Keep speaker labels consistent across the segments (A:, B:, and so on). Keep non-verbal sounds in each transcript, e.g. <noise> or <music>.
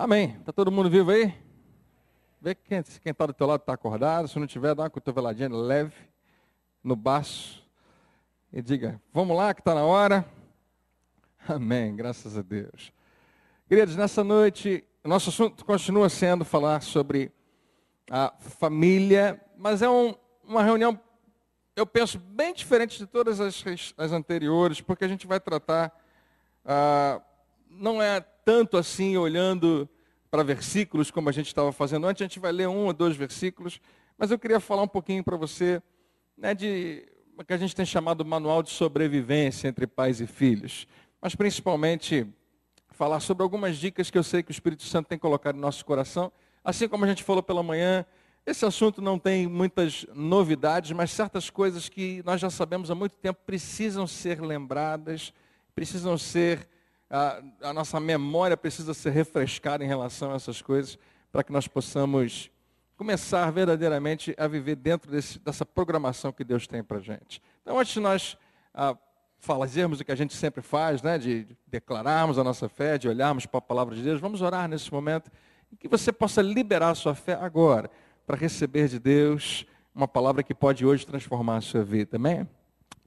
A: Amém. Está todo mundo vivo aí? Vê quem está do teu lado está acordado. Se não tiver, dá uma cotoveladinha leve no baço. E diga, vamos lá que está na hora. Amém, graças a Deus. Queridos, nessa noite, nosso assunto continua sendo falar sobre a família, mas é um, uma reunião, eu penso, bem diferente de todas as, as anteriores, porque a gente vai tratar ah, não é tanto assim olhando para versículos como a gente estava fazendo antes, a gente vai ler um ou dois versículos, mas eu queria falar um pouquinho para você né, de o que a gente tem chamado manual de sobrevivência entre pais e filhos, mas principalmente falar sobre algumas dicas que eu sei que o Espírito Santo tem colocado no nosso coração, assim como a gente falou pela manhã, esse assunto não tem muitas novidades, mas certas coisas que nós já sabemos há muito tempo precisam ser lembradas, precisam ser a, a nossa memória precisa ser refrescada em relação a essas coisas, para que nós possamos começar verdadeiramente a viver dentro desse, dessa programação que Deus tem para a gente. Então, antes de nós ah, fazermos o que a gente sempre faz, né, de declararmos a nossa fé, de olharmos para a palavra de Deus, vamos orar nesse momento, que você possa liberar a sua fé agora, para receber de Deus uma palavra que pode hoje transformar a sua vida. Amém?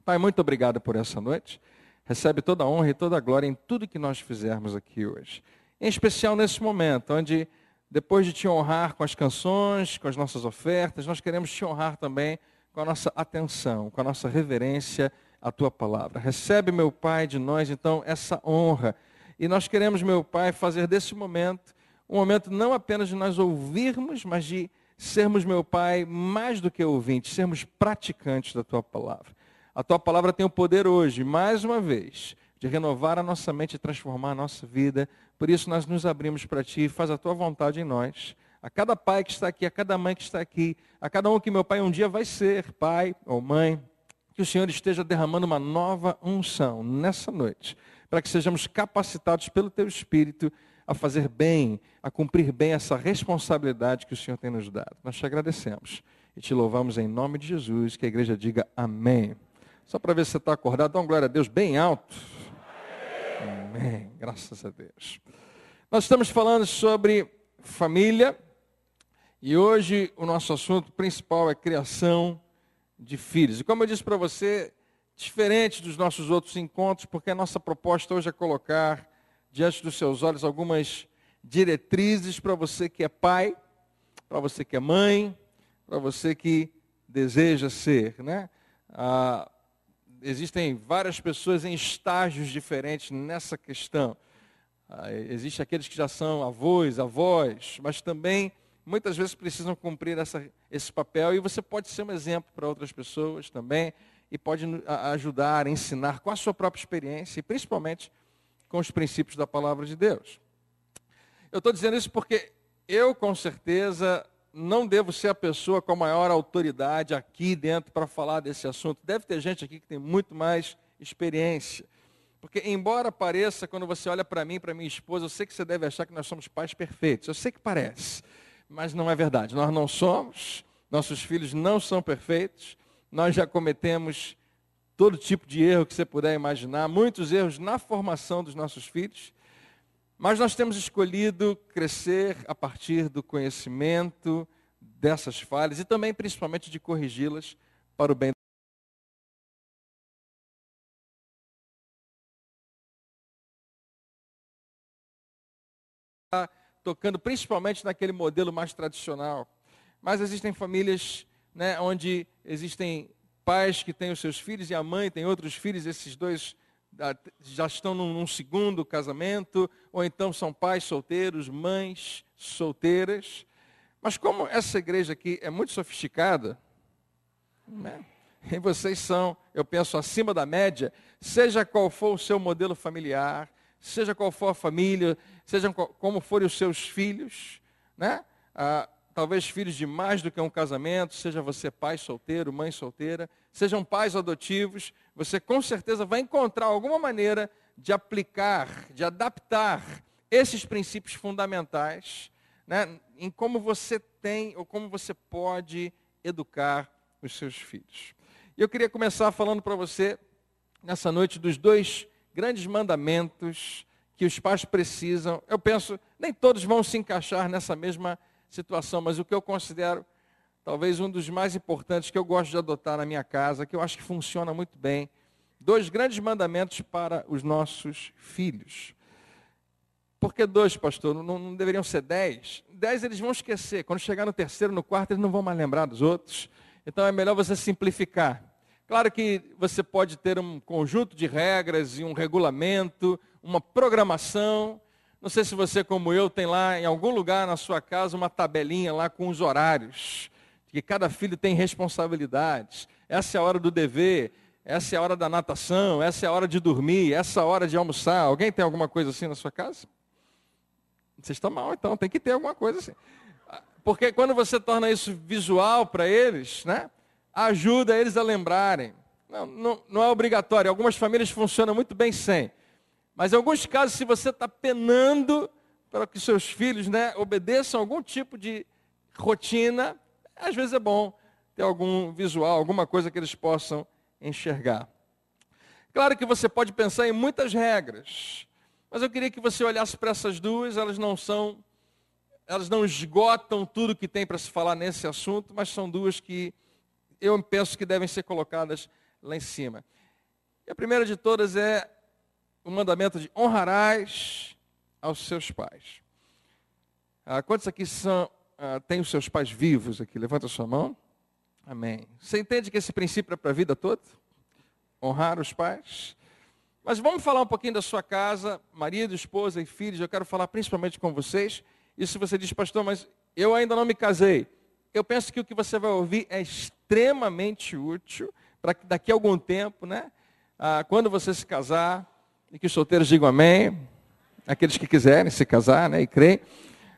A: Pai, muito obrigado por essa noite recebe toda a honra e toda a glória em tudo que nós fizermos aqui hoje. Em especial nesse momento, onde, depois de te honrar com as canções, com as nossas ofertas, nós queremos te honrar também com a nossa atenção, com a nossa reverência à tua palavra. Recebe, meu Pai, de nós, então, essa honra. E nós queremos, meu Pai, fazer desse momento um momento não apenas de nós ouvirmos, mas de sermos, meu Pai, mais do que ouvintes, sermos praticantes da tua palavra. A tua palavra tem o poder hoje, mais uma vez, de renovar a nossa mente e transformar a nossa vida. Por isso nós nos abrimos para ti, faz a tua vontade em nós. A cada pai que está aqui, a cada mãe que está aqui, a cada um que meu pai um dia vai ser pai ou mãe, que o Senhor esteja derramando uma nova unção nessa noite, para que sejamos capacitados pelo teu espírito a fazer bem, a cumprir bem essa responsabilidade que o Senhor tem nos dado. Nós te agradecemos e te louvamos em nome de Jesus, que a igreja diga amém. Só para ver se você está acordado, dá uma glória a Deus bem alto. Amém. Amém. Graças a Deus. Nós estamos falando sobre família e hoje o nosso assunto principal é criação de filhos. E como eu disse para você, diferente dos nossos outros encontros, porque a nossa proposta hoje é colocar diante dos seus olhos algumas diretrizes para você que é pai, para você que é mãe, para você que deseja ser, né? Ah, existem várias pessoas em estágios diferentes nessa questão. Ah, existem aqueles que já são avós, avós, mas também muitas vezes precisam cumprir essa, esse papel e você pode ser um exemplo para outras pessoas também e pode ajudar, ensinar com a sua própria experiência e principalmente com os princípios da palavra de Deus. Eu estou dizendo isso porque eu, com certeza, não devo ser a pessoa com a maior autoridade aqui dentro para falar desse assunto. Deve ter gente aqui que tem muito mais experiência. Porque, embora pareça, quando você olha para mim, para minha esposa, eu sei que você deve achar que nós somos pais perfeitos. Eu sei que parece, mas não é verdade. Nós não somos, nossos filhos não são perfeitos, nós já cometemos todo tipo de erro que você puder imaginar, muitos erros na formação dos nossos filhos. Mas nós temos escolhido crescer a partir do conhecimento dessas falhas e também, principalmente, de corrigi-las para o bem. Tocando principalmente naquele modelo mais tradicional. Mas existem famílias né, onde existem pais que têm os seus filhos e a mãe tem outros filhos, esses dois ah, já estão num segundo casamento, ou então são pais solteiros, mães solteiras. Mas como essa igreja aqui é muito sofisticada, né? e vocês são, eu penso, acima da média, seja qual for o seu modelo familiar, seja qual for a família, sejam como forem os seus filhos, né? Ah, talvez filhos de mais do que um casamento, seja você pai solteiro, mãe solteira, sejam pais adotivos, você com certeza vai encontrar alguma maneira de aplicar, de adaptar esses princípios fundamentais né, em como você tem ou como você pode educar os seus filhos. E eu queria começar falando para você, nessa noite, dos dois grandes mandamentos que os pais precisam. Eu penso, nem todos vão se encaixar nessa mesma situação, mas o que eu considero talvez um dos mais importantes que eu gosto de adotar na minha casa, que eu acho que funciona muito bem. Dois grandes mandamentos para os nossos filhos. Por que dois, pastor? Não, não, deveriam ser dez? Dez eles vão esquecer. Quando chegar no terceiro, no quarto, eles não vão mais lembrar dos outros. Então é melhor você simplificar. Claro que você pode ter um conjunto de regras e um regulamento, uma programação. Não sei se você, como eu, tem lá em algum lugar na sua casa uma tabelinha lá com os horários que cada filho tem responsabilidades. Essa é a hora do dever, essa é a hora da natação, essa é a hora de dormir, essa é a hora de almoçar. Alguém tem alguma coisa assim na sua casa? Você está mal, então tem que ter alguma coisa assim. Porque quando você torna isso visual para eles, né, ajuda eles a lembrarem. Não, não, não é obrigatório. Algumas famílias funcionam muito bem sem. Mas em alguns casos, se você está penando para que seus filhos né, obedeçam algum tipo de rotina, às vezes é bom ter algum visual, alguma coisa que eles possam enxergar. Claro que você pode pensar em muitas regras, mas eu queria que você olhasse para essas duas, elas não são, elas não esgotam tudo que tem para se falar nesse assunto, mas são duas que eu penso que devem ser colocadas lá em cima. E a primeira de todas é o mandamento de honrarás aos seus pais. Ah, quantos aqui são, ah, tem os seus pais vivos aqui? Levanta a sua mão. Amém. Você entende que esse princípio é para a vida toda? Honrar os pais? Mas vamos falar um pouquinho da sua casa, marido, esposa e filhos. Eu quero falar principalmente com vocês. E se você diz, pastor, mas eu ainda não me casei. Eu penso que o que você vai ouvir é extremamente útil para que daqui a algum tempo, né? Ah, quando você se casar, e que os solteiros digam amém, aqueles que quiserem se casar né, e creem.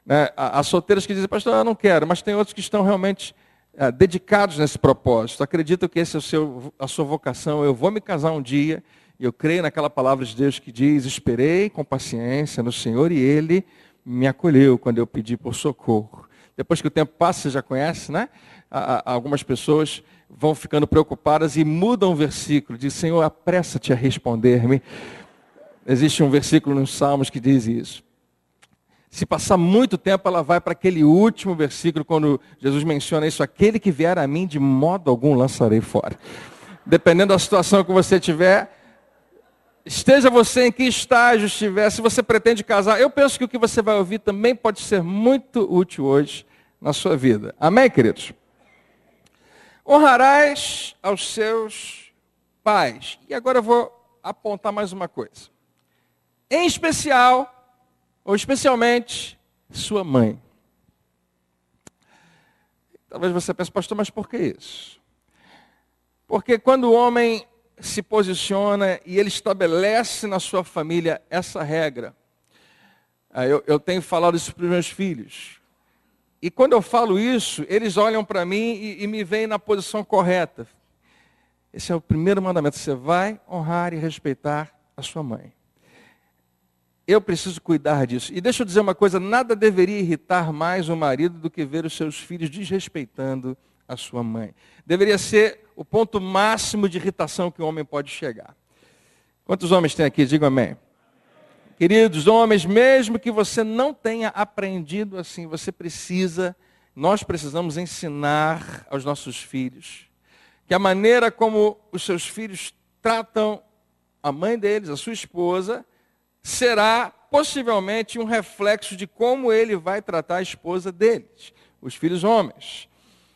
A: Né? Há solteiros que dizem, pastor, eu não quero, mas tem outros que estão realmente ah, dedicados nesse propósito, acreditam que essa é seu, a sua vocação, eu vou me casar um dia, e eu creio naquela palavra de Deus que diz, esperei com paciência no Senhor, e Ele me acolheu quando eu pedi por socorro. Depois que o tempo passa, você já conhece, né? algumas pessoas vão ficando preocupadas e mudam o versículo, diz, Senhor, apressa-te a responder-me. Existe um versículo nos Salmos que diz isso. Se passar muito tempo, ela vai para aquele último versículo, quando Jesus menciona isso: aquele que vier a mim, de modo algum lançarei fora. Dependendo da situação que você tiver, esteja você em que estágio estiver, se você pretende casar, eu penso que o que você vai ouvir também pode ser muito útil hoje na sua vida. Amém, queridos? Honrarás aos seus pais. E agora eu vou apontar mais uma coisa. Em especial ou especialmente sua mãe. Talvez você pense, pastor, mas por que isso? Porque quando o homem se posiciona e ele estabelece na sua família essa regra, ah, eu, eu tenho falado isso para os meus filhos. E quando eu falo isso, eles olham para mim e, e me veem na posição correta. Esse é o primeiro mandamento. Você vai honrar e respeitar a sua mãe. Eu preciso cuidar disso. E deixa eu dizer uma coisa: nada deveria irritar mais o marido do que ver os seus filhos desrespeitando a sua mãe. Deveria ser o ponto máximo de irritação que o um homem pode chegar. Quantos homens tem aqui? Diga, amém. Queridos homens, mesmo que você não tenha aprendido assim, você precisa, nós precisamos ensinar aos nossos filhos que a maneira como os seus filhos tratam a mãe deles, a sua esposa, será possivelmente um reflexo de como ele vai tratar a esposa deles, os filhos homens.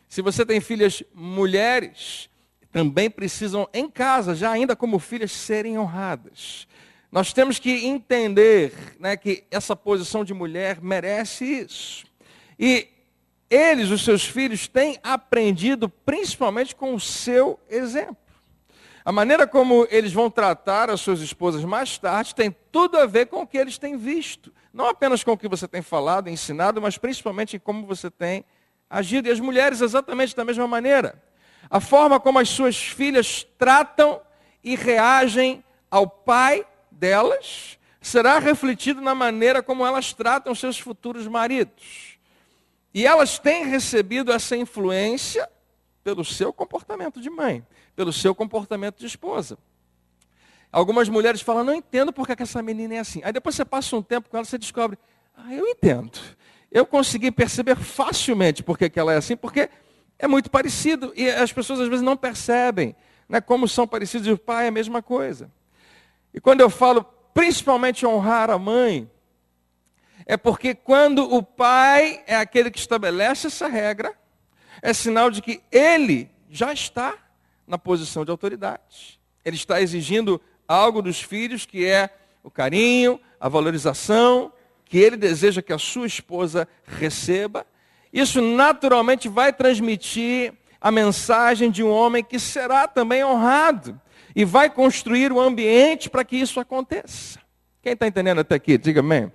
A: Se você tem filhas mulheres, também precisam em casa, já ainda como filhas, serem honradas. Nós temos que entender né, que essa posição de mulher merece isso. E eles, os seus filhos, têm aprendido principalmente com o seu exemplo. A maneira como eles vão tratar as suas esposas mais tarde tem tudo a ver com o que eles têm visto. Não apenas com o que você tem falado, ensinado, mas principalmente em como você tem agido. E as mulheres, exatamente da mesma maneira. A forma como as suas filhas tratam e reagem ao pai delas será refletido na maneira como elas tratam seus futuros maridos. E elas têm recebido essa influência pelo seu comportamento de mãe, pelo seu comportamento de esposa. Algumas mulheres falam, não entendo porque que essa menina é assim. Aí depois você passa um tempo com ela, você descobre, ah, eu entendo. Eu consegui perceber facilmente porque que ela é assim, porque é muito parecido. E as pessoas às vezes não percebem né, como são parecidos e o pai é a mesma coisa. E quando eu falo principalmente honrar a mãe, é porque quando o pai é aquele que estabelece essa regra, é sinal de que ele já está na posição de autoridade. Ele está exigindo algo dos filhos que é o carinho, a valorização que ele deseja que a sua esposa receba. Isso naturalmente vai transmitir a mensagem de um homem que será também honrado e vai construir o ambiente para que isso aconteça. Quem está entendendo até aqui, diga amém.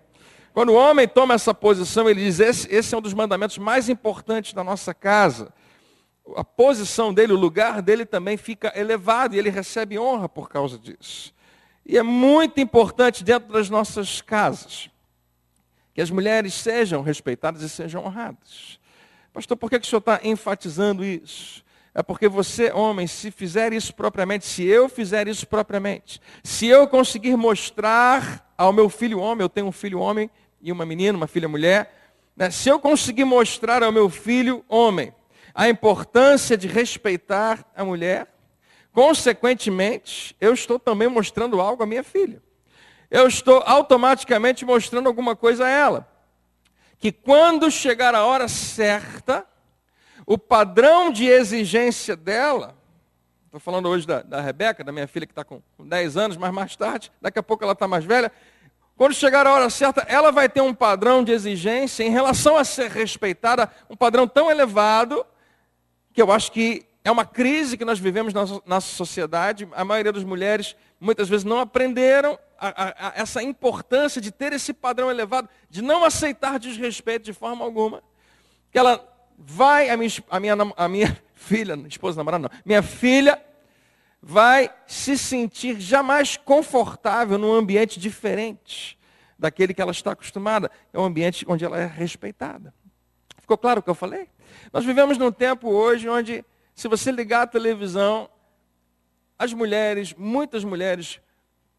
A: Quando o homem toma essa posição, ele diz: esse, esse, é um dos mandamentos mais importantes da nossa casa. A posição dele, o lugar dele também fica elevado e ele recebe honra por causa disso. E é muito importante dentro das nossas casas que as mulheres sejam respeitadas e sejam honradas. Pastor, por que, que o senhor está enfatizando isso? É porque você, homem, se fizer isso propriamente, se eu fizer isso propriamente, se eu conseguir mostrar ao meu filho homem, eu tenho um filho homem, e uma menina, uma filha mulher. Né? Se eu conseguir mostrar ao meu filho, homem, a importância de respeitar a mulher, consequentemente, eu estou também mostrando algo à minha filha. Eu estou automaticamente mostrando alguma coisa a ela. Que quando chegar a hora certa, o padrão de exigência dela, estou falando hoje da, da Rebeca, da minha filha que está com 10 anos, mas mais tarde, daqui a pouco ela está mais velha, quando chegar a hora certa, ela vai ter um padrão de exigência em relação a ser respeitada, um padrão tão elevado, que eu acho que é uma crise que nós vivemos na nossa sociedade. A maioria das mulheres muitas vezes não aprenderam a, a, a essa importância de ter esse padrão elevado, de não aceitar desrespeito de forma alguma. Que ela vai, a minha, a minha, a minha <laughs> filha, esposa namorada não, minha filha vai se sentir jamais confortável num ambiente diferente daquele que ela está acostumada. É um ambiente onde ela é respeitada. Ficou claro o que eu falei? Nós vivemos num tempo hoje onde, se você ligar a televisão, as mulheres, muitas mulheres,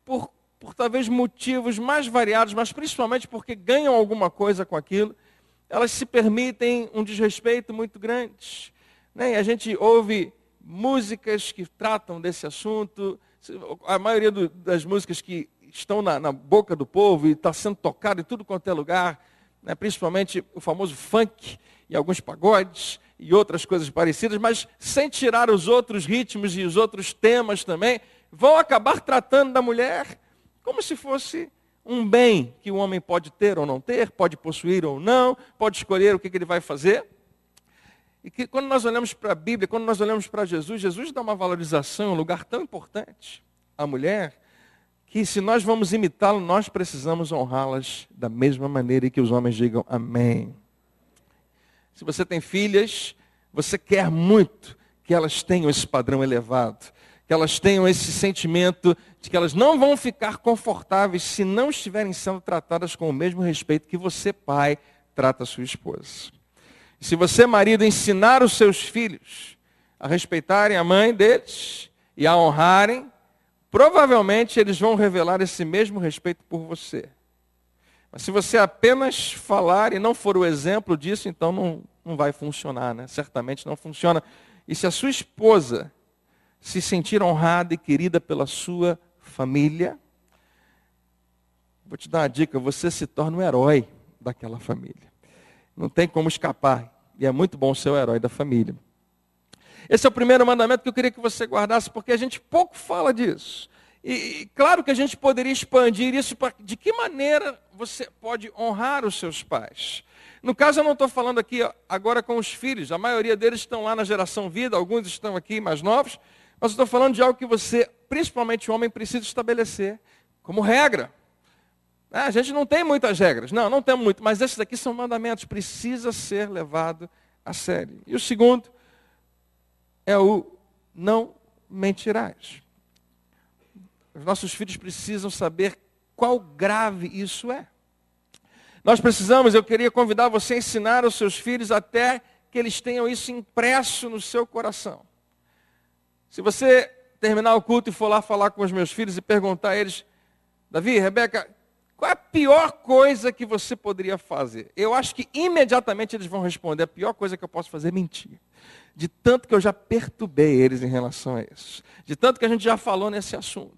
A: por, por talvez motivos mais variados, mas principalmente porque ganham alguma coisa com aquilo, elas se permitem um desrespeito muito grande. Né? E a gente ouve músicas que tratam desse assunto. A maioria do, das músicas que estão na, na boca do povo e está sendo tocada em tudo quanto é lugar, né, principalmente o famoso funk e alguns pagodes e outras coisas parecidas, mas sem tirar os outros ritmos e os outros temas também, vão acabar tratando da mulher como se fosse um bem que o homem pode ter ou não ter, pode possuir ou não, pode escolher o que, que ele vai fazer. E que quando nós olhamos para a Bíblia, quando nós olhamos para Jesus, Jesus dá uma valorização, um lugar tão importante à mulher, que se nós vamos imitá-lo, nós precisamos honrá-las da mesma maneira e que os homens digam amém. Se você tem filhas, você quer muito que elas tenham esse padrão elevado, que elas tenham esse sentimento de que elas não vão ficar confortáveis se não estiverem sendo tratadas com o mesmo respeito que você, pai, trata a sua esposa. Se você, marido, ensinar os seus filhos a respeitarem a mãe deles e a honrarem, provavelmente eles vão revelar esse mesmo respeito por você. Mas se você apenas falar e não for o exemplo disso, então não, não vai funcionar, né? Certamente não funciona. E se a sua esposa se sentir honrada e querida pela sua família, vou te dar uma dica: você se torna o um herói daquela família. Não tem como escapar. E é muito bom ser o herói da família. Esse é o primeiro mandamento que eu queria que você guardasse, porque a gente pouco fala disso. E, e claro que a gente poderia expandir isso para de que maneira você pode honrar os seus pais. No caso, eu não estou falando aqui agora com os filhos, a maioria deles estão lá na geração vida, alguns estão aqui mais novos, mas estou falando de algo que você, principalmente homem, precisa estabelecer como regra. Ah, a gente não tem muitas regras. Não, não tem muito, mas esses aqui são mandamentos, precisa ser levado a sério. E o segundo é o não mentirás. Os nossos filhos precisam saber qual grave isso é. Nós precisamos, eu queria convidar você a ensinar aos seus filhos até que eles tenham isso impresso no seu coração. Se você terminar o culto e for lá falar com os meus filhos e perguntar a eles, Davi, Rebeca, qual é a pior coisa que você poderia fazer? Eu acho que imediatamente eles vão responder: a pior coisa que eu posso fazer é mentir. De tanto que eu já perturbei eles em relação a isso. De tanto que a gente já falou nesse assunto.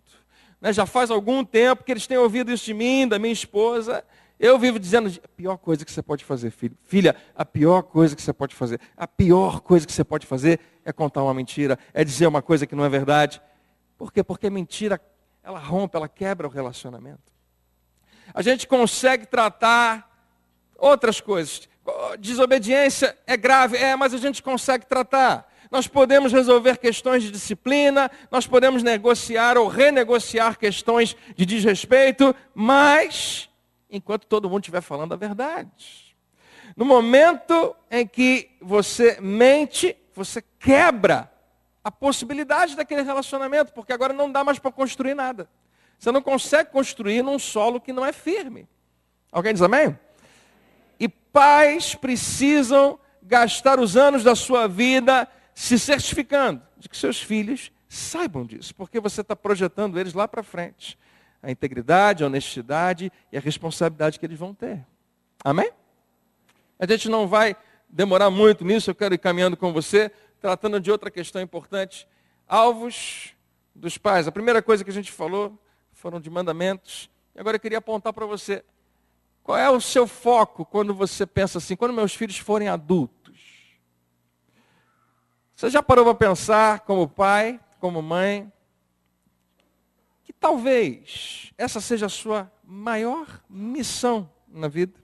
A: Né? Já faz algum tempo que eles têm ouvido isso de mim, da minha esposa. Eu vivo dizendo: a pior coisa que você pode fazer, filho. Filha, a pior coisa que você pode fazer. A pior coisa que você pode fazer é contar uma mentira, é dizer uma coisa que não é verdade. Por quê? Porque mentira, ela rompe, ela quebra o relacionamento a gente consegue tratar outras coisas. Desobediência é grave, é, mas a gente consegue tratar. Nós podemos resolver questões de disciplina, nós podemos negociar ou renegociar questões de desrespeito, mas enquanto todo mundo estiver falando a verdade. No momento em que você mente, você quebra a possibilidade daquele relacionamento, porque agora não dá mais para construir nada. Você não consegue construir num solo que não é firme. Alguém diz amém? E pais precisam gastar os anos da sua vida se certificando de que seus filhos saibam disso, porque você está projetando eles lá para frente. A integridade, a honestidade e a responsabilidade que eles vão ter. Amém? A gente não vai demorar muito nisso, eu quero ir caminhando com você, tratando de outra questão importante. Alvos dos pais. A primeira coisa que a gente falou foram de mandamentos. E agora eu queria apontar para você qual é o seu foco quando você pensa assim, quando meus filhos forem adultos? Você já parou para pensar, como pai, como mãe, que talvez essa seja a sua maior missão na vida?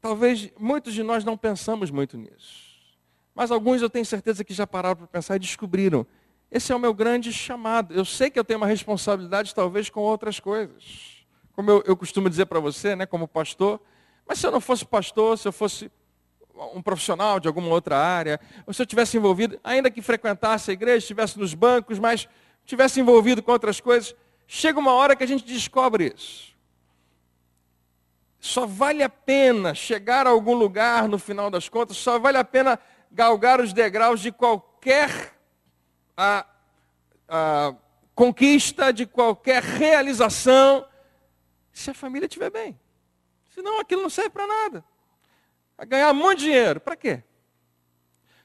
A: Talvez muitos de nós não pensamos muito nisso. Mas alguns eu tenho certeza que já pararam para pensar e descobriram esse é o meu grande chamado. Eu sei que eu tenho uma responsabilidade, talvez, com outras coisas. Como eu, eu costumo dizer para você, né, como pastor, mas se eu não fosse pastor, se eu fosse um profissional de alguma outra área, ou se eu tivesse envolvido, ainda que frequentasse a igreja, estivesse nos bancos, mas tivesse envolvido com outras coisas, chega uma hora que a gente descobre isso. Só vale a pena chegar a algum lugar no final das contas, só vale a pena galgar os degraus de qualquer a, a conquista de qualquer realização se a família estiver bem. Senão aquilo não serve para nada. A ganhar um monte de dinheiro, para quê?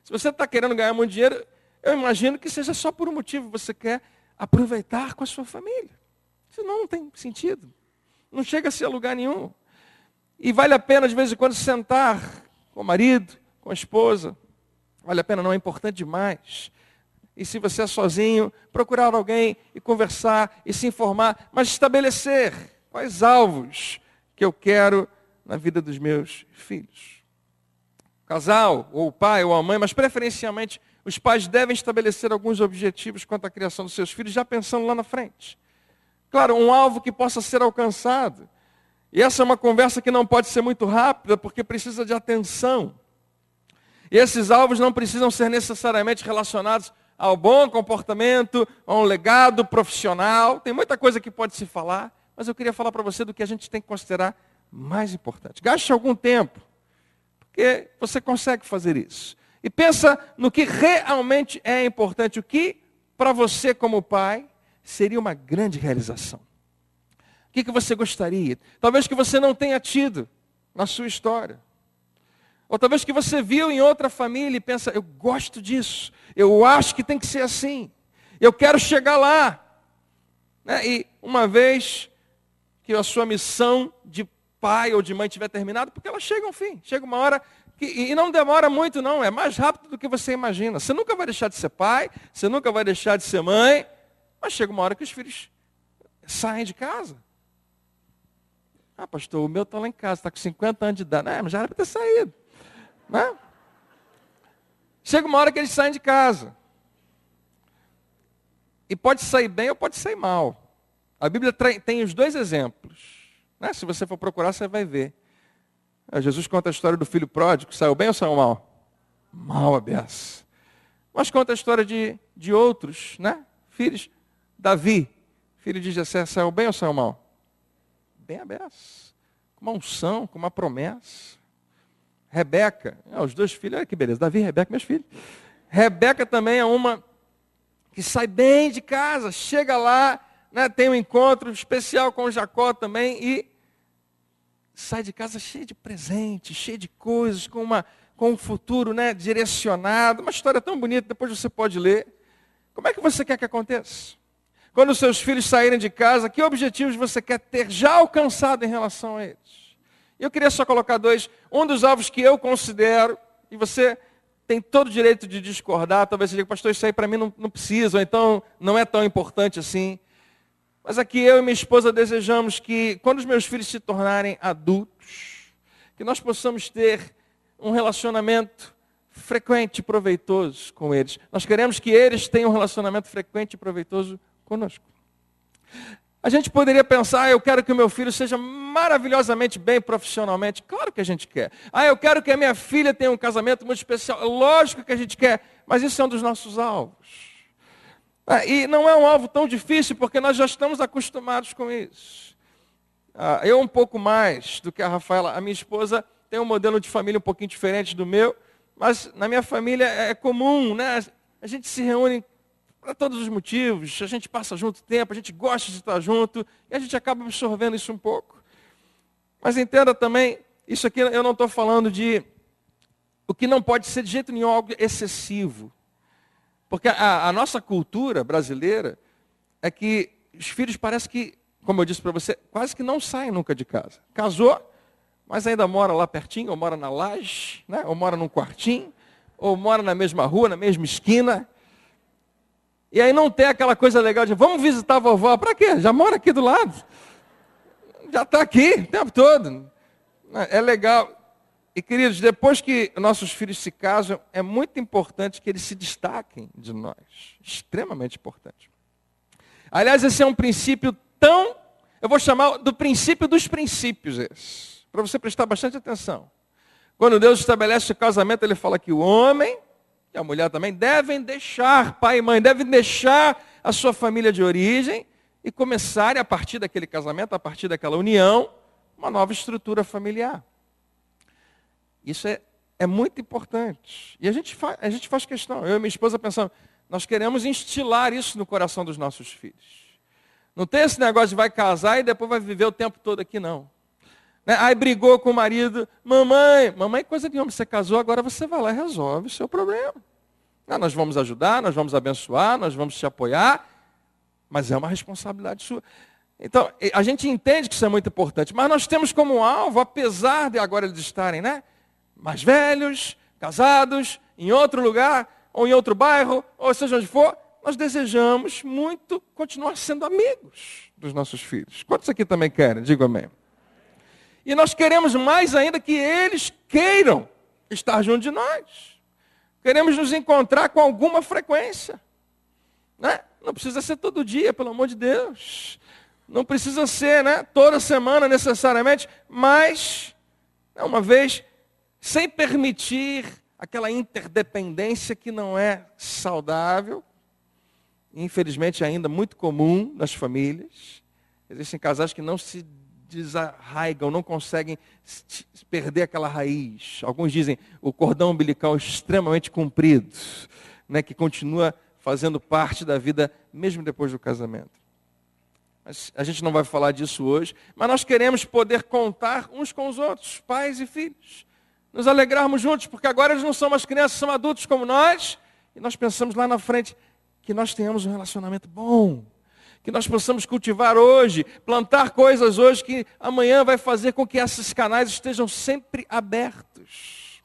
A: Se você está querendo ganhar muito dinheiro, eu imagino que seja só por um motivo, você quer aproveitar com a sua família. Senão não tem sentido. Não chega a ser lugar nenhum. E vale a pena, de vez em quando, sentar com o marido, com a esposa. Vale a pena, não é importante demais e se você é sozinho, procurar alguém e conversar e se informar, mas estabelecer quais alvos que eu quero na vida dos meus filhos. O casal, ou o pai, ou a mãe, mas preferencialmente os pais devem estabelecer alguns objetivos quanto à criação dos seus filhos, já pensando lá na frente. Claro, um alvo que possa ser alcançado. E essa é uma conversa que não pode ser muito rápida, porque precisa de atenção. E esses alvos não precisam ser necessariamente relacionados ao bom comportamento, a um legado profissional. Tem muita coisa que pode se falar, mas eu queria falar para você do que a gente tem que considerar mais importante. Gaste algum tempo, porque você consegue fazer isso. E pensa no que realmente é importante, o que para você como pai seria uma grande realização. O que, que você gostaria? Talvez que você não tenha tido na sua história. Ou talvez que você viu em outra família e pensa, eu gosto disso, eu acho que tem que ser assim, eu quero chegar lá. Né? E uma vez que a sua missão de pai ou de mãe tiver terminado, porque ela chega ao fim, chega uma hora que, e não demora muito não, é mais rápido do que você imagina. Você nunca vai deixar de ser pai, você nunca vai deixar de ser mãe, mas chega uma hora que os filhos saem de casa. Ah, pastor, o meu está lá em casa, está com 50 anos de idade. Não, mas já era para ter saído. Né? Chega uma hora que eles saem de casa. E pode sair bem ou pode sair mal. A Bíblia tem os dois exemplos. Né? Se você for procurar, você vai ver. É, Jesus conta a história do filho pródigo, saiu bem ou saiu mal? Mal, aberto. Mas conta a história de, de outros, né? Filhos. Davi, filho de Jessé, saiu bem ou saiu mal? Bem aberto. Com uma unção, com uma promessa. Rebeca, ah, os dois filhos, olha que beleza, Davi e Rebeca, meus filhos. Rebeca também é uma que sai bem de casa, chega lá, né, tem um encontro especial com Jacó também e sai de casa cheia de presentes, cheia de coisas, com, uma, com um futuro né, direcionado. Uma história tão bonita, depois você pode ler. Como é que você quer que aconteça? Quando seus filhos saírem de casa, que objetivos você quer ter já alcançado em relação a eles? Eu queria só colocar dois. Um dos alvos que eu considero, e você tem todo o direito de discordar, talvez você diga, pastor, isso aí para mim não, não precisa, então não é tão importante assim. Mas aqui eu e minha esposa desejamos que, quando os meus filhos se tornarem adultos, que nós possamos ter um relacionamento frequente e proveitoso com eles. Nós queremos que eles tenham um relacionamento frequente e proveitoso conosco. A gente poderia pensar, ah, eu quero que o meu filho seja maravilhosamente bem profissionalmente? Claro que a gente quer. Ah, eu quero que a minha filha tenha um casamento muito especial. Lógico que a gente quer, mas isso é um dos nossos alvos. Ah, e não é um alvo tão difícil, porque nós já estamos acostumados com isso. Ah, eu, um pouco mais do que a Rafaela, a minha esposa tem um modelo de família um pouquinho diferente do meu, mas na minha família é, é comum, né? A gente se reúne para todos os motivos, a gente passa junto tempo, a gente gosta de estar junto, e a gente acaba absorvendo isso um pouco. Mas entenda também, isso aqui eu não estou falando de o que não pode ser de jeito nenhum algo excessivo. Porque a, a nossa cultura brasileira é que os filhos parece que, como eu disse para você, quase que não saem nunca de casa. Casou, mas ainda mora lá pertinho, ou mora na laje, né? ou mora num quartinho, ou mora na mesma rua, na mesma esquina. E aí não tem aquela coisa legal de vamos visitar a vovó. Para quê? Já mora aqui do lado já está aqui o tempo todo. É legal. E queridos, depois que nossos filhos se casam, é muito importante que eles se destaquem de nós. Extremamente importante. Aliás, esse é um princípio tão, eu vou chamar do princípio dos princípios esse, para você prestar bastante atenção. Quando Deus estabelece o casamento, ele fala que o homem e a mulher também devem deixar pai e mãe, devem deixar a sua família de origem e começarem, a partir daquele casamento, a partir daquela união, uma nova estrutura familiar. Isso é, é muito importante. E a gente, fa, a gente faz questão. Eu e minha esposa pensamos, nós queremos instilar isso no coração dos nossos filhos. Não tem esse negócio de vai casar e depois vai viver o tempo todo aqui, não. Né? Aí brigou com o marido, mamãe, mamãe, coisa homem você casou, agora você vai lá e resolve o seu problema. Né? nós vamos ajudar, nós vamos abençoar, nós vamos te apoiar, mas é uma responsabilidade sua. Então, a gente entende que isso é muito importante, mas nós temos como alvo, apesar de agora eles estarem né, mais velhos, casados, em outro lugar, ou em outro bairro, ou seja onde for, nós desejamos muito continuar sendo amigos dos nossos filhos. Quantos aqui também querem? Digo amém. E nós queremos mais ainda que eles queiram estar junto de nós. Queremos nos encontrar com alguma frequência. Né? Não precisa ser todo dia, pelo amor de Deus. Não precisa ser, né? Toda semana necessariamente, mas né, uma vez, sem permitir aquela interdependência que não é saudável, infelizmente é ainda muito comum nas famílias. Existem casais que não se desarraigam, não conseguem perder aquela raiz. Alguns dizem o cordão umbilical extremamente comprido, né, que continua fazendo parte da vida mesmo depois do casamento. Mas a gente não vai falar disso hoje, mas nós queremos poder contar uns com os outros, pais e filhos. Nos alegrarmos juntos, porque agora eles não são mais crianças, são adultos como nós, e nós pensamos lá na frente que nós tenhamos um relacionamento bom, que nós possamos cultivar hoje, plantar coisas hoje que amanhã vai fazer com que esses canais estejam sempre abertos.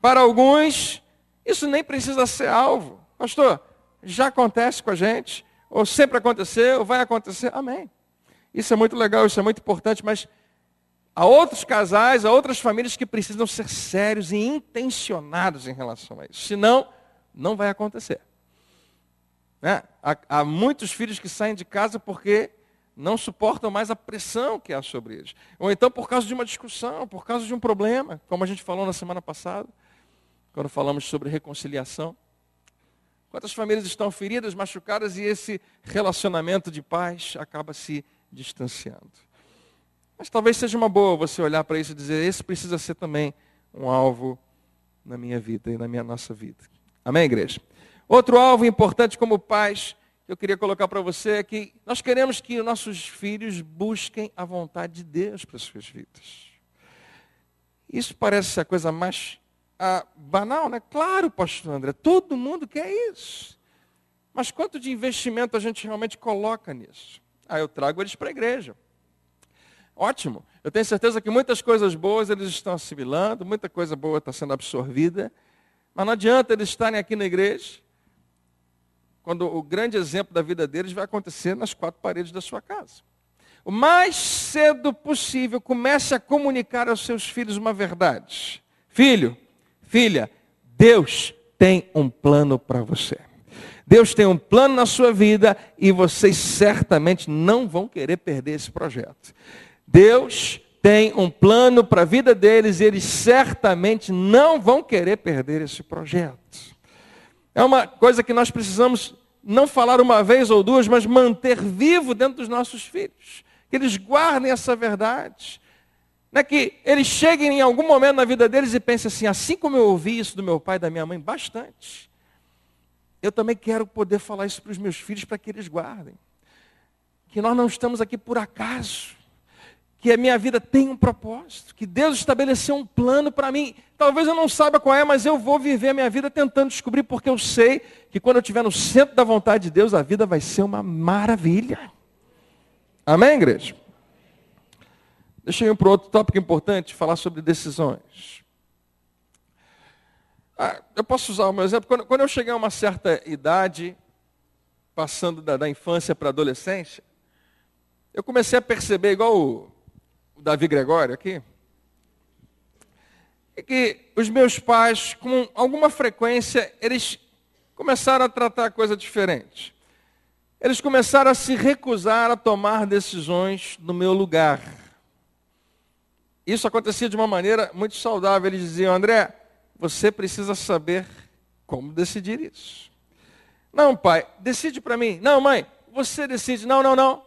A: Para alguns, isso nem precisa ser alvo. Pastor, já acontece com a gente, ou sempre aconteceu, ou vai acontecer. Amém. Isso é muito legal, isso é muito importante, mas há outros casais, há outras famílias que precisam ser sérios e intencionados em relação a isso. Senão, não vai acontecer. Né? Há, há, muitos filhos que saem de casa porque não suportam mais a pressão que há sobre eles. Ou então por causa de uma discussão, por causa de um problema, como a gente falou na semana passada, quando falamos sobre reconciliação. Quantas famílias estão feridas, machucadas e esse relacionamento de paz acaba se distanciando? Mas talvez seja uma boa você olhar para isso e dizer: esse precisa ser também um alvo na minha vida e na minha nossa vida. Amém, igreja? Outro alvo importante como pais que eu queria colocar para você é que nós queremos que nossos filhos busquem a vontade de Deus para as suas vidas. Isso parece a coisa mais ah, banal, né? Claro, pastor André, todo mundo quer isso. Mas quanto de investimento a gente realmente coloca nisso? Ah, eu trago eles para a igreja. Ótimo. Eu tenho certeza que muitas coisas boas eles estão assimilando, muita coisa boa está sendo absorvida. Mas não adianta eles estarem aqui na igreja, quando o grande exemplo da vida deles vai acontecer nas quatro paredes da sua casa. O mais cedo possível, comece a comunicar aos seus filhos uma verdade. Filho, filha, Deus tem um plano para você. Deus tem um plano na sua vida e vocês certamente não vão querer perder esse projeto. Deus tem um plano para a vida deles e eles certamente não vão querer perder esse projeto. É uma coisa que nós precisamos não falar uma vez ou duas, mas manter vivo dentro dos nossos filhos. Que eles guardem essa verdade. Não é que eles cheguem em algum momento na vida deles e pensem assim, assim como eu ouvi isso do meu pai e da minha mãe, bastante. Eu também quero poder falar isso para os meus filhos para que eles guardem. Que nós não estamos aqui por acaso. Que a minha vida tem um propósito. Que Deus estabeleceu um plano para mim. Talvez eu não saiba qual é, mas eu vou viver a minha vida tentando descobrir, porque eu sei que quando eu estiver no centro da vontade de Deus, a vida vai ser uma maravilha. Amém, igreja? Deixa eu ir para outro tópico importante, falar sobre decisões. Ah, eu posso usar o meu exemplo. Quando, quando, eu cheguei a uma certa idade, passando da, da infância para a adolescência, eu comecei a perceber, igual o, o Davi Gregório aqui, é que os meus pais, com alguma frequência, eles começaram a tratar a coisa diferente. Eles começaram a se recusar a tomar decisões no meu lugar. Isso acontecia de uma maneira muito saudável. Eles diziam, André, você precisa saber como decidir isso. Não, pai, decide para mim. Não, mãe, você decide. Não, não, não.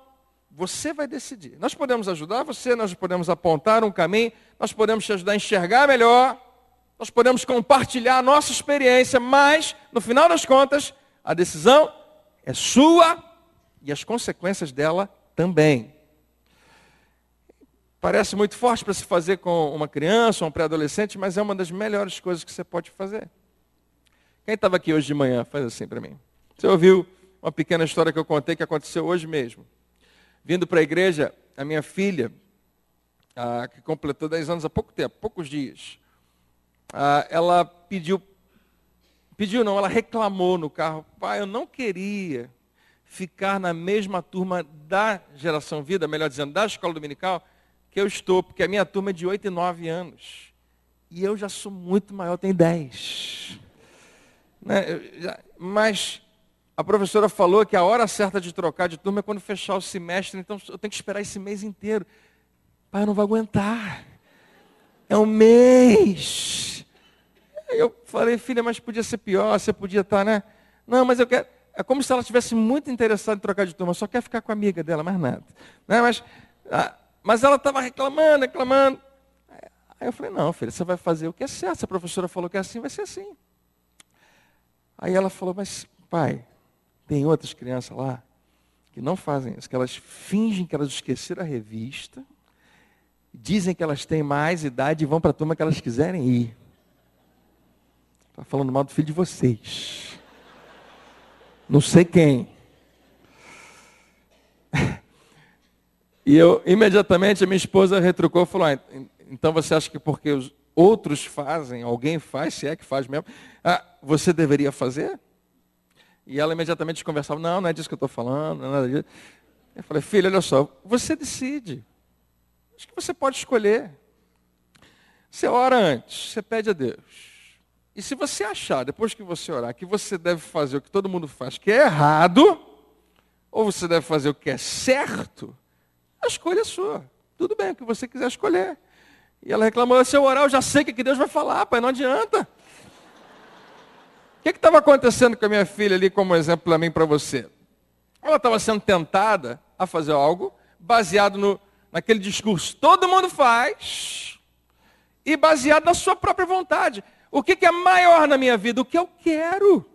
A: Você vai decidir. Nós podemos ajudar você, nós podemos apontar um caminho, nós podemos te ajudar a enxergar melhor, nós podemos compartilhar a nossa experiência, mas, no final das contas, a decisão é sua e as consequências dela também. Parece muito forte para se fazer com uma criança, ou um pré-adolescente, mas é uma das melhores coisas que você pode fazer. Quem estava aqui hoje de manhã, faz assim para mim. Você ouviu uma pequena história que eu contei que aconteceu hoje mesmo. Vindo para a igreja, a minha filha, ah, que completou 10 anos há pouco tempo, poucos dias, ah, ela pediu, pediu não, ela reclamou no carro, pai, eu não queria ficar na mesma turma da geração vida, melhor dizendo, da escola dominical, que eu estou, porque a minha turma é de 8 e 9 anos. E eu já sou muito maior, tenho né, 10. Mas a professora falou que a hora certa de trocar de turma é quando fechar o semestre, então eu tenho que esperar esse mês inteiro. Pai, eu não vou aguentar. É um mês. Eu falei, filha, mas podia ser pior, você podia estar, tá, né? Não, mas eu quero. É como se ela estivesse muito interessada em trocar de turma, só quer ficar com a amiga dela, mais nada. Né? Mas ah, mas ela estava reclamando, reclamando. Aí eu falei, não, filha, você vai fazer o que é certo. Se a professora falou que é assim, vai ser assim. Aí ela falou, mas pai, tem outras crianças lá que não fazem isso, que elas fingem que elas esqueceram a revista, dizem que elas têm mais idade e vão para a turma que elas quiserem ir. Está falando mal do filho de vocês. Não sei quem. E eu, imediatamente, a minha esposa retrucou e falou: ah, então você acha que porque os outros fazem, alguém faz, se é que faz mesmo, ah, você deveria fazer? E ela imediatamente conversava: não, não é disso que eu estou falando, não é nada disso. Eu falei: filha, olha só, você decide. Acho que você pode escolher. Você ora antes, você pede a Deus. E se você achar, depois que você orar, que você deve fazer o que todo mundo faz, que é errado, ou você deve fazer o que é certo, a escolha é sua. Tudo bem, o que você quiser escolher. E ela reclamou, se eu orar, eu já sei o que Deus vai falar, pai, não adianta. O que estava acontecendo com a minha filha ali, como exemplo para mim para você? Ela estava sendo tentada a fazer algo baseado no, naquele discurso todo mundo faz e baseado na sua própria vontade. O que, que é maior na minha vida? O que eu quero.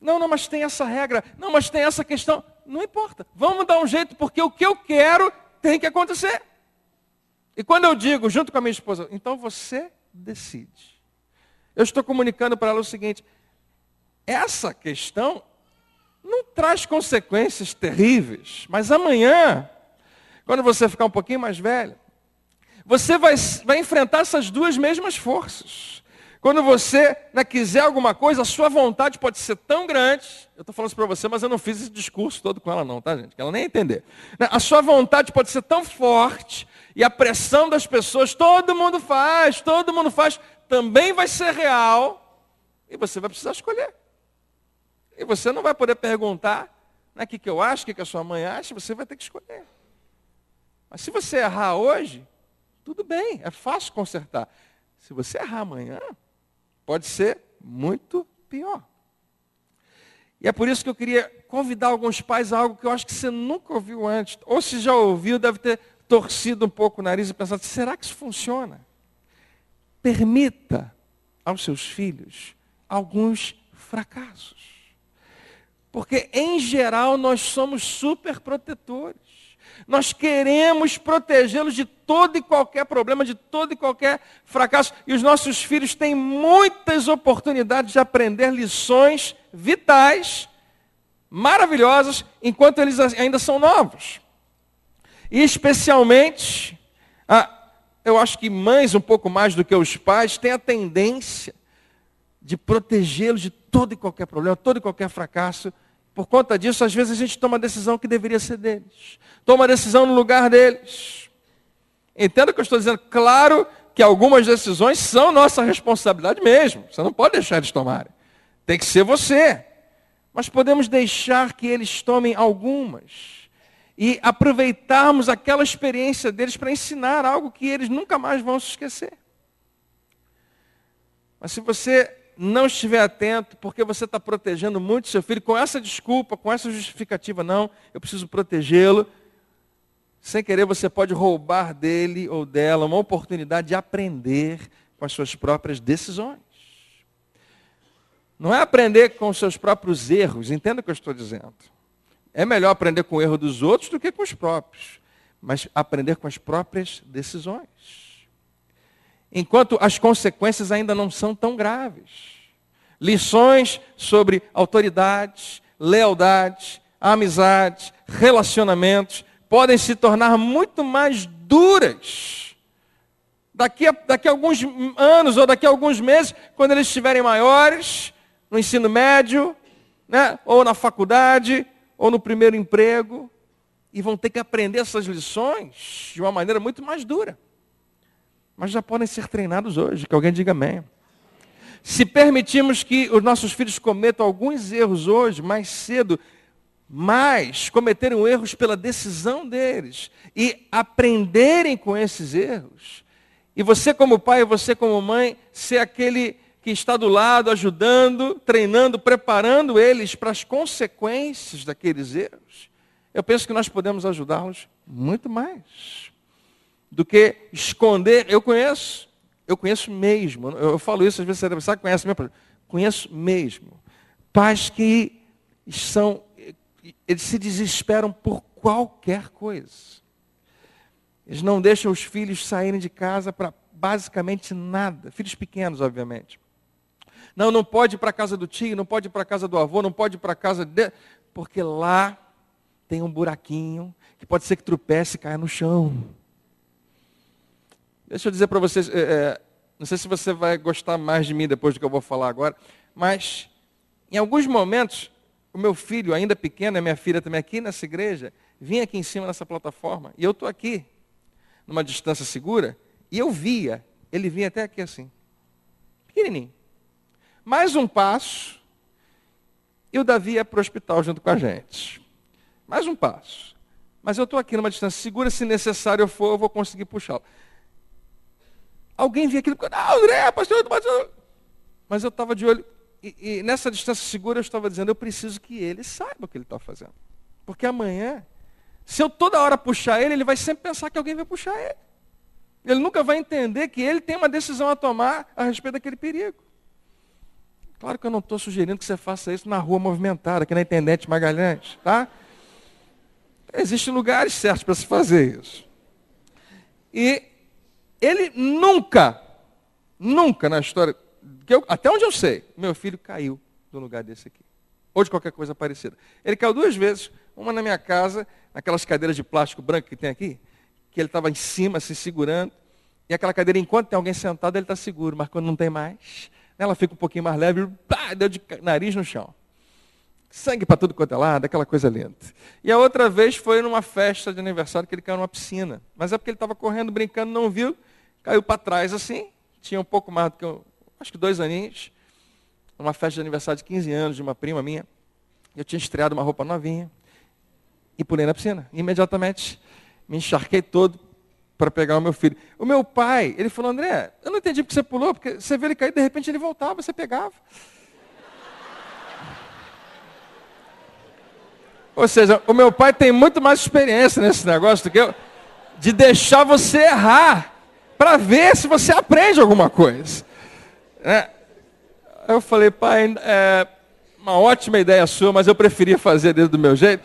A: Não, não, mas tem essa regra. Não, mas tem essa questão não importa. Vamos dar um jeito, porque o que eu quero tem que acontecer. E quando eu digo, junto com a minha esposa, então você decide. Eu estou comunicando para ela o seguinte: essa questão não traz consequências terríveis, mas amanhã, quando você ficar um pouquinho mais velho, você vai, vai enfrentar essas duas mesmas forças. Quando você né, quiser alguma coisa, a sua vontade pode ser tão grande. Eu estou falando isso para você, mas eu não fiz esse discurso todo com ela, não, tá, gente? Que ela nem entender. Né, a sua vontade pode ser tão forte e a pressão das pessoas, todo mundo faz, todo mundo faz, também vai ser real e você vai precisar escolher. E você não vai poder perguntar né, o que, que eu acho, o que, que a sua mãe acha, você vai ter que escolher. Mas se você errar hoje, tudo bem, é fácil consertar. Se você errar amanhã, Pode ser muito pior. E é por isso que eu queria convidar alguns pais a algo que eu acho que você nunca ouviu antes. Ou se já ouviu, deve ter torcido um pouco o nariz e pensado, será que isso funciona? Permita aos seus filhos alguns fracassos. Porque, em geral, nós somos super protetores. Nós queremos protegê-los de todo e qualquer problema, de todo e qualquer fracasso. E os nossos filhos têm muitas oportunidades de aprender lições vitais, maravilhosas, enquanto eles ainda são novos. E especialmente, a, ah, eu acho que mães, um pouco mais do que os pais, têm a tendência de protegê-los de todo e qualquer problema, todo e qualquer fracasso por conta disso, às vezes a gente toma a decisão que deveria ser deles. Toma a decisão no lugar deles. Entenda o que eu estou dizendo. Claro que algumas decisões são nossa responsabilidade mesmo. Você não pode deixar eles tomarem. Tem que ser você. Mas podemos deixar que eles tomem algumas. E aproveitarmos aquela experiência deles para ensinar algo que eles nunca mais vão se esquecer. Mas se você não estiver atento, porque você está protegendo muito seu filho, com essa desculpa, com essa justificativa, não, eu preciso protegê-lo. Sem querer, você pode roubar dele ou dela uma oportunidade de aprender com as suas próprias decisões. Não é aprender com os seus próprios erros, entenda o que eu estou dizendo. É melhor aprender com o erro dos outros do que com os próprios, mas aprender com as próprias decisões enquanto as consequências ainda não são tão graves. Lições sobre autoridade, lealdade, amizade, relacionamentos podem se tornar muito mais duras daqui a, daqui a alguns anos ou daqui a alguns meses, quando eles estiverem maiores, no ensino médio, né, ou na faculdade, ou no primeiro emprego, e vão ter que aprender essas lições de uma maneira muito mais dura mas já podem ser treinados hoje. Que alguém diga amém. Se permitirmos que os nossos filhos cometam alguns erros hoje, mais cedo, mas cometerem erros pela decisão deles e aprenderem com esses erros, e você como pai, e você como mãe, ser aquele que está do lado, ajudando, treinando, preparando eles para as consequências daqueles erros, eu penso que nós podemos ajudá-los muito mais do que esconder. Eu conheço, eu conheço mesmo. Eu, falo isso, às vezes você sabe que conhece mesmo. Conheço mesmo. Pais que são, eles se desesperam por qualquer coisa. Eles não deixam os filhos saírem de casa para basicamente nada. Filhos pequenos, obviamente. Não, não pode ir para a casa do tio, não pode ir para a casa do avô, não pode ir para a casa de... Porque lá tem um buraquinho que pode ser que tropece e caia no chão. Deixa eu dizer para vocês, é, é, não sei se você vai gostar mais de mim depois do que eu vou falar agora, mas em alguns momentos, o meu filho, ainda pequeno, a minha filha também aqui nessa igreja, vinha aqui em cima nessa plataforma, e eu estou aqui, numa distância segura, e eu via, ele vinha até aqui assim, pequenininho. Mais um passo, e o Davi ia para o hospital junto com a gente. Mais um passo. Mas eu estou aqui numa distância segura, se necessário eu for, eu vou conseguir puxá-lo. Alguém via aquilo e ah, André, pastor, pastor. Mas eu estava de olho. E, e nessa distância segura eu estava dizendo, eu preciso que ele saiba o que ele está fazendo. Porque amanhã, se eu toda hora puxar ele, ele vai sempre pensar que alguém vai puxar ele. Ele nunca vai entender que ele tem uma decisão a tomar a respeito daquele perigo. Claro que eu não estou sugerindo que você faça isso na rua movimentada, aqui na Intendente Magalhães, tá? Existem lugares certos para se fazer isso. E ele nunca, nunca na história, eu, até onde eu sei, meu filho caiu do lugar desse aqui. Ou de qualquer coisa parecida. Ele caiu duas vezes, uma na minha casa, naquelas cadeiras de plástico branco que tem aqui, que ele estava em cima se segurando. E aquela cadeira, enquanto tem alguém sentado, ele está seguro, mas quando não tem mais, ela fica um pouquinho mais leve, pá, deu de nariz no chão. Sangue para tudo quanto é lado, aquela coisa lenta. E a outra vez foi numa festa de aniversário que ele caiu numa piscina. Mas é porque ele estava correndo, brincando, não viu, Caiu para trás assim, tinha um pouco mais do que, eu, acho que dois aninhos, numa festa de aniversário de 15 anos de uma prima minha. Eu tinha estreado uma roupa novinha e pulei na piscina. Imediatamente me encharquei todo para pegar o meu filho. O meu pai, ele falou, André, eu não entendi porque você pulou, porque você vê ele cair, de repente ele voltava, você pegava. Ou seja, o meu pai tem muito mais experiência nesse negócio do que eu, de deixar você errar para ver se você aprende alguma coisa. É. Eu falei, pai, é uma ótima ideia sua, mas eu preferia fazer do meu jeito.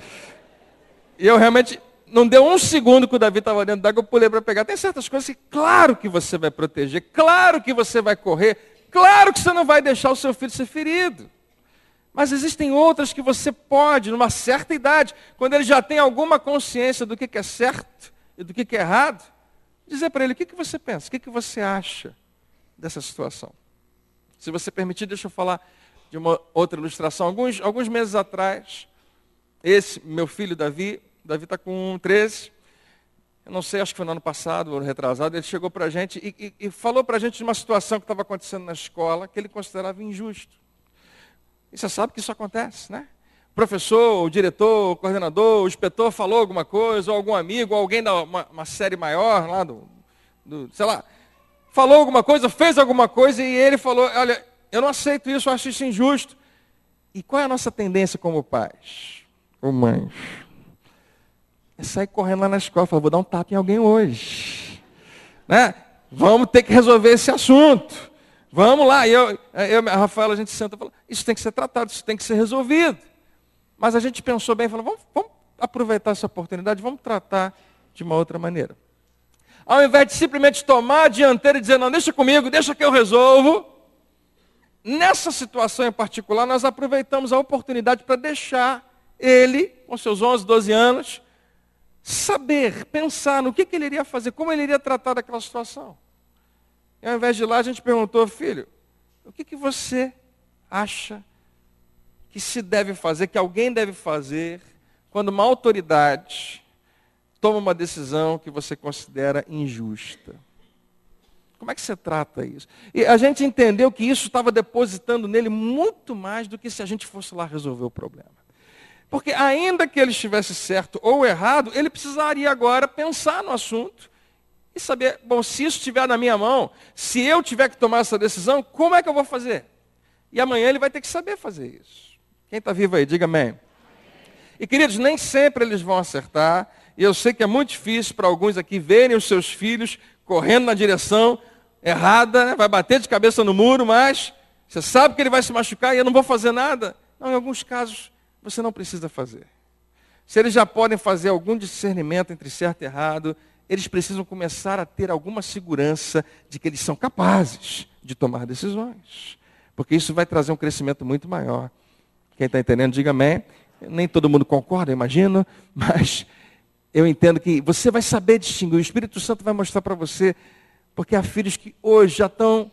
A: E eu realmente, não deu um segundo que o Davi estava dentro água, eu pulei para pegar. Tem certas coisas que, claro que você vai proteger, claro que você vai correr, claro que você não vai deixar o seu filho ser ferido. Mas existem outras que você pode, numa certa idade, quando ele já tem alguma consciência do que é certo e do que é errado, dizer para ele o que, que você pensa, o que, que você acha dessa situação. Se você permitir, deixa eu falar de uma outra ilustração. Alguns, alguns meses atrás, esse meu filho Davi, Davi está com 13, eu não sei, acho que foi no ano passado, ano retrasado, ele chegou para a gente e, e, e falou para a gente de uma situação que estava acontecendo na escola que ele considerava injusto. E você sabe que isso acontece, né? professor, o diretor, o coordenador, o inspetor falou alguma coisa, ou algum amigo, ou alguém da uma, uma série maior lá do, do, sei lá, falou alguma coisa, fez alguma coisa e ele falou, olha, eu não aceito isso, eu acho isso injusto. E qual é a nossa tendência como pais ou mães? É sair correndo lá na escola, falar, vou dar um tapa em alguém hoje. Né? Vamos ter que resolver esse assunto. Vamos lá. E eu, eu, a Rafaela, a gente senta e fala, isso tem que ser tratado, isso tem que ser resolvido. Mas a gente pensou bem e falou: vamos, vamos aproveitar essa oportunidade, vamos tratar de uma outra maneira. Ao invés de simplesmente tomar a dianteira e dizer: não, deixa comigo, deixa que eu resolvo. Nessa situação em particular, nós aproveitamos a oportunidade para deixar ele, com seus 11, 12 anos, saber, pensar no que, que, ele iria fazer, como ele iria tratar daquela situação. E ao invés de ir lá, a gente perguntou, filho, o que, que você acha que se deve fazer, que alguém deve fazer, quando uma autoridade toma uma decisão que você considera injusta? Como é que você trata isso? E a gente entendeu que isso estava depositando nele muito mais do que se a gente fosse lá resolver o problema. Porque ainda que ele estivesse certo ou errado, ele precisaria agora pensar no assunto e saber, bom, se isso estiver na minha mão, se eu tiver que tomar essa decisão, como é que eu vou fazer? E amanhã ele vai ter que saber fazer isso. Quem está vivo aí, diga amém. E queridos, nem sempre eles vão acertar. E eu sei que é muito difícil para alguns aqui verem os seus filhos correndo na direção errada, né? vai bater de cabeça no muro, mas você sabe que ele vai se machucar e eu não vou fazer nada. Não, em alguns casos você não precisa fazer. Se eles já podem fazer algum discernimento entre certo e errado, eles precisam começar a ter alguma segurança de que eles são capazes de tomar decisões, porque isso vai trazer um crescimento muito maior. Quem está entendendo, diga amém. Nem todo mundo concorda, imagino, <laughs> mas eu entendo que você vai saber distinguir. O Espírito Santo vai mostrar para você, porque há filhos que hoje já estão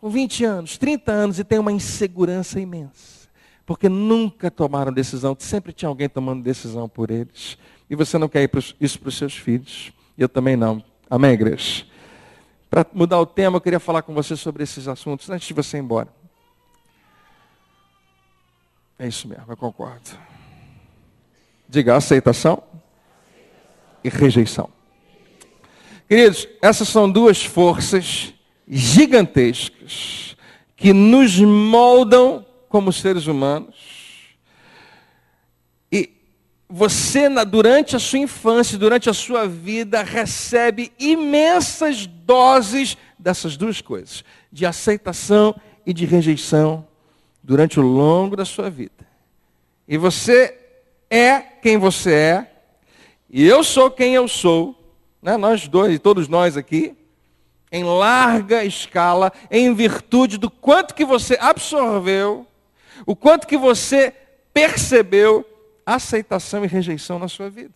A: com 20 anos, 30 anos e têm uma insegurança imensa. Porque nunca tomaram decisão, sempre tinha alguém tomando decisão por eles. E você não quer isso para os seus filhos. Eu também não. Amém, igreja? Para mudar o tema, eu queria falar com você sobre esses assuntos antes de você ir embora. É isso mesmo, eu concordo. Diga aceitação e rejeição. Queridos, essas são duas forças gigantescas que nos moldam como seres humanos. E você, durante a sua infância, durante a sua vida, recebe imensas doses dessas duas coisas, de aceitação e de rejeição durante o longo da sua vida. E você é quem você é, e eu sou quem eu sou, né? nós dois, todos nós aqui, em larga escala, em virtude do quanto que você absorveu, o quanto que você percebeu aceitação e rejeição na sua vida.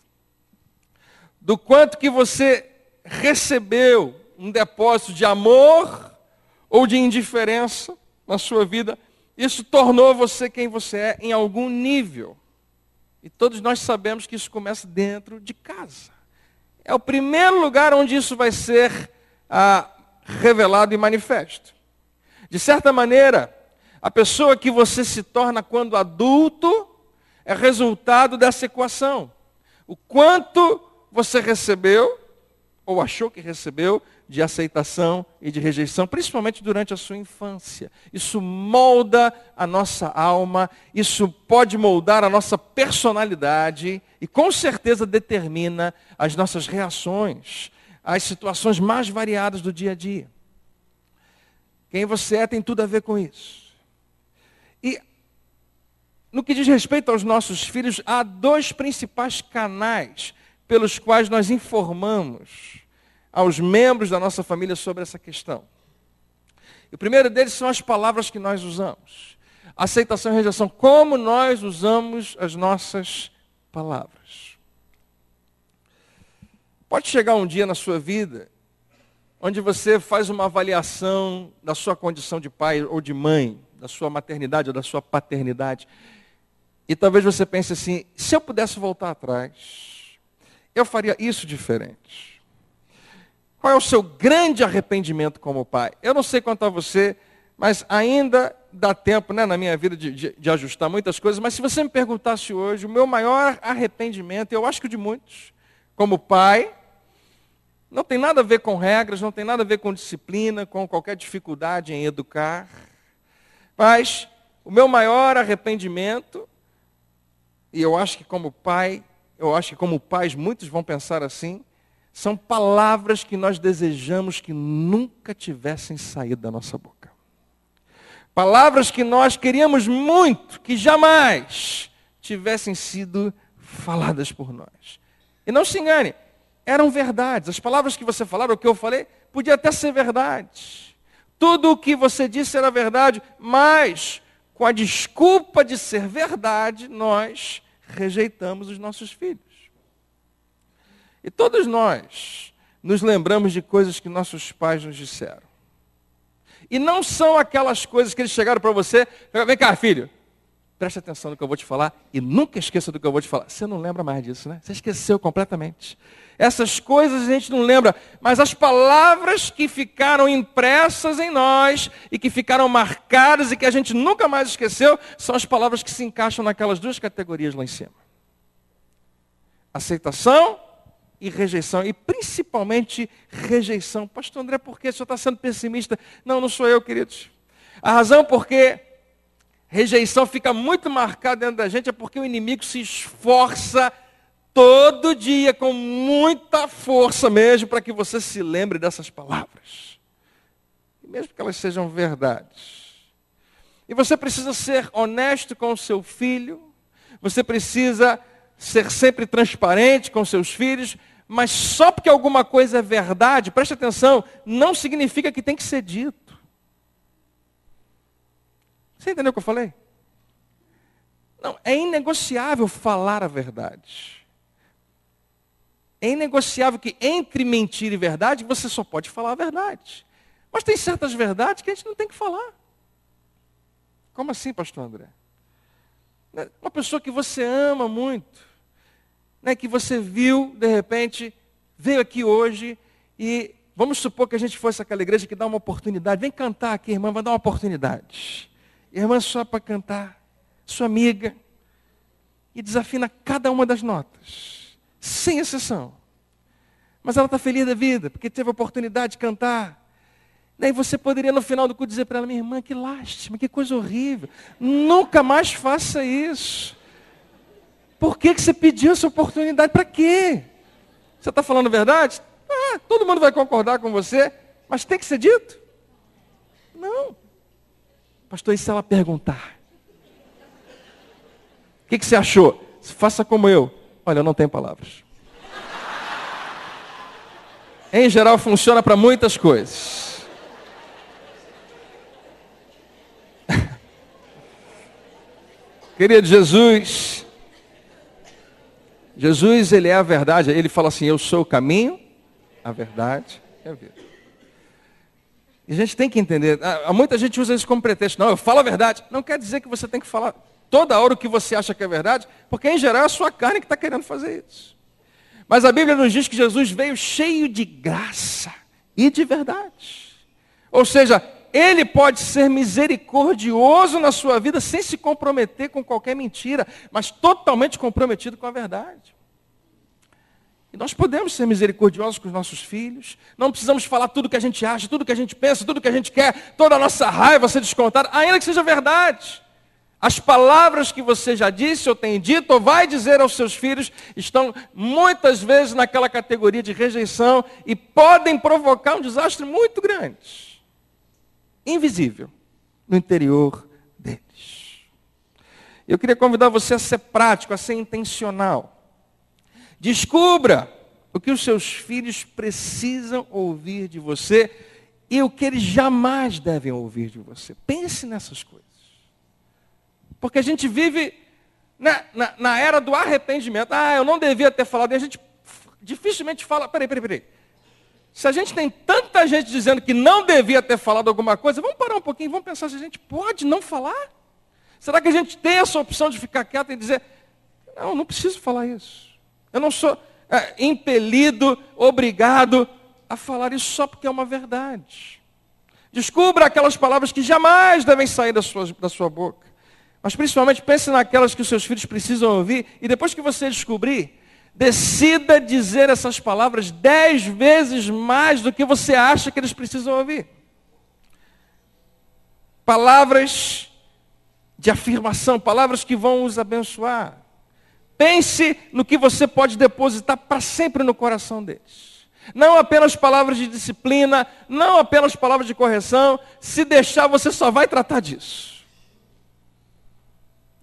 A: Do quanto que você recebeu um depósito de amor ou de indiferença na sua vida isso tornou você quem você é em algum nível. E todos nós sabemos que isso começa dentro de casa. É o primeiro lugar onde isso vai ser ah, revelado e manifesto. De certa maneira, a pessoa que você se torna quando adulto é resultado dessa equação. O quanto você recebeu, ou achou que recebeu, de aceitação e de rejeição, principalmente durante a sua infância. Isso molda a nossa alma, isso pode moldar a nossa personalidade e com certeza determina as nossas reações às situações mais variadas do dia a dia. Quem você é tem tudo a ver com isso. E no que diz respeito aos nossos filhos, há dois principais canais pelos quais nós informamos aos membros da nossa família sobre essa questão. E o primeiro deles são as palavras que nós usamos. Aceitação e rejeição. Como nós usamos as nossas palavras. Pode chegar um dia na sua vida onde você faz uma avaliação da sua condição de pai ou de mãe, da sua maternidade ou da sua paternidade. E talvez você pense assim: se eu pudesse voltar atrás, eu faria isso diferente. Qual é o seu grande arrependimento como pai? Eu não sei quanto a você, mas ainda dá tempo né, na minha vida de, de, de ajustar muitas coisas, mas se você me perguntasse hoje, o meu maior arrependimento, eu acho que de muitos, como pai, não tem nada a ver com regras, não tem nada a ver com disciplina, com qualquer dificuldade em educar. Mas o meu maior arrependimento, e eu acho que como pai, eu acho que como pais muitos vão pensar assim, são palavras que nós desejamos que nunca tivessem saído da nossa boca. Palavras que nós queríamos muito que jamais tivessem sido faladas por nós. E não se engane, eram verdades. As palavras que você falava, o que eu falei, podia até ser verdade. Tudo o que você disse era verdade, mas com a desculpa de ser verdade, nós rejeitamos os nossos filhos. E todos nós nos lembramos de coisas que nossos pais nos disseram. E não são aquelas coisas que eles chegaram para você, vem cá, filho, preste atenção no que eu vou te falar e nunca esqueça do que eu vou te falar. Você não lembra mais disso, né? Você esqueceu completamente. Essas coisas a gente não lembra, mas as palavras que ficaram impressas em nós e que ficaram marcadas e que a gente nunca mais esqueceu são as palavras que se encaixam naquelas duas categorias lá em cima: aceitação e rejeição, e principalmente rejeição. Pastor André, por que o senhor está sendo pessimista? Não, não sou eu, queridos. A razão porque rejeição fica muito marcada dentro da gente é porque o inimigo se esforça todo dia com muita força mesmo para que você se lembre dessas palavras. E mesmo que elas sejam verdades. E você precisa ser honesto com o seu filho, você precisa ser sempre transparente com seus filhos, mas só porque alguma coisa é verdade, preste atenção, não significa que tem que ser dito. Você entendeu o que eu falei? Não, é inegociável falar a verdade. É inegociável que entre mentira e verdade você só pode falar a verdade. Mas tem certas verdades que a gente não tem que falar. Como assim, pastor André? Uma pessoa que você ama muito, né, que você viu, de repente, veio aqui hoje e vamos supor que a gente fosse aquela igreja que dá uma oportunidade. Vem cantar aqui, irmã, vai dar uma oportunidade. Irmã só para cantar, sua amiga, e desafina cada uma das notas, sem exceção. Mas ela está feliz da vida, porque teve a oportunidade de cantar. Daí né, você poderia no final do culto dizer para ela, minha irmã, que lástima, que coisa horrível. Nunca mais faça isso. Por que, que você pediu essa oportunidade? Para quê? Você está falando a verdade? Ah, todo mundo vai concordar com você, mas tem que ser dito? Não. Pastor, e se ela perguntar? O que, que você achou? Faça como eu. Olha, eu não tenho palavras. Em geral, funciona para muitas coisas. <laughs> Querido Jesus, Jesus, ele é a verdade. Ele fala assim: Eu sou o caminho, a verdade e a vida. E a gente tem que entender. Há ah, ah, muita gente usa isso como pretexto. Não, eu falo a verdade. Não quer dizer que você tem que falar toda hora o que você acha que é verdade, porque em geral é a sua carne que está querendo fazer isso. Mas a Bíblia nos diz que Jesus veio cheio de graça e de verdade. Ou seja, ele pode ser misericordioso na sua vida sem se comprometer com qualquer mentira, mas totalmente comprometido com a verdade. E nós podemos ser misericordiosos com os nossos filhos, não precisamos falar tudo que a gente acha, tudo que a gente pensa, tudo que a gente quer, toda a nossa raiva ser descontada, ainda que seja verdade. As palavras que você já disse ou tem dito ou vai dizer aos seus filhos estão muitas vezes naquela categoria de rejeição e podem provocar um desastre muito grande invisível no interior deles. Eu queria convidar você a ser prático, a ser intencional. Descubra o que os seus filhos precisam ouvir de você e o que eles jamais devem ouvir de você. Pense nessas coisas. Porque a gente vive na, na, na era do arrependimento. Ah, eu não devia ter falado. E a gente dificilmente fala, peraí, peraí, peraí. Se a gente tem tanta gente dizendo que não devia ter falado alguma coisa, vamos parar um pouquinho, vamos pensar se a gente pode não falar? Será que a gente tem essa opção de ficar quieto e dizer, não, não preciso falar isso. Eu não sou é, impelido, obrigado a falar isso só porque é uma verdade. Descubra aquelas palavras que jamais devem sair da sua, da sua boca. Mas principalmente pense naquelas que os seus filhos precisam ouvir. E depois que você descobrir, Decida dizer essas palavras dez vezes mais do que você acha que eles precisam ouvir. Palavras de afirmação, palavras que vão os abençoar. Pense no que você pode depositar para sempre no coração deles. Não apenas palavras de disciplina, não apenas palavras de correção. Se deixar, você só vai tratar disso.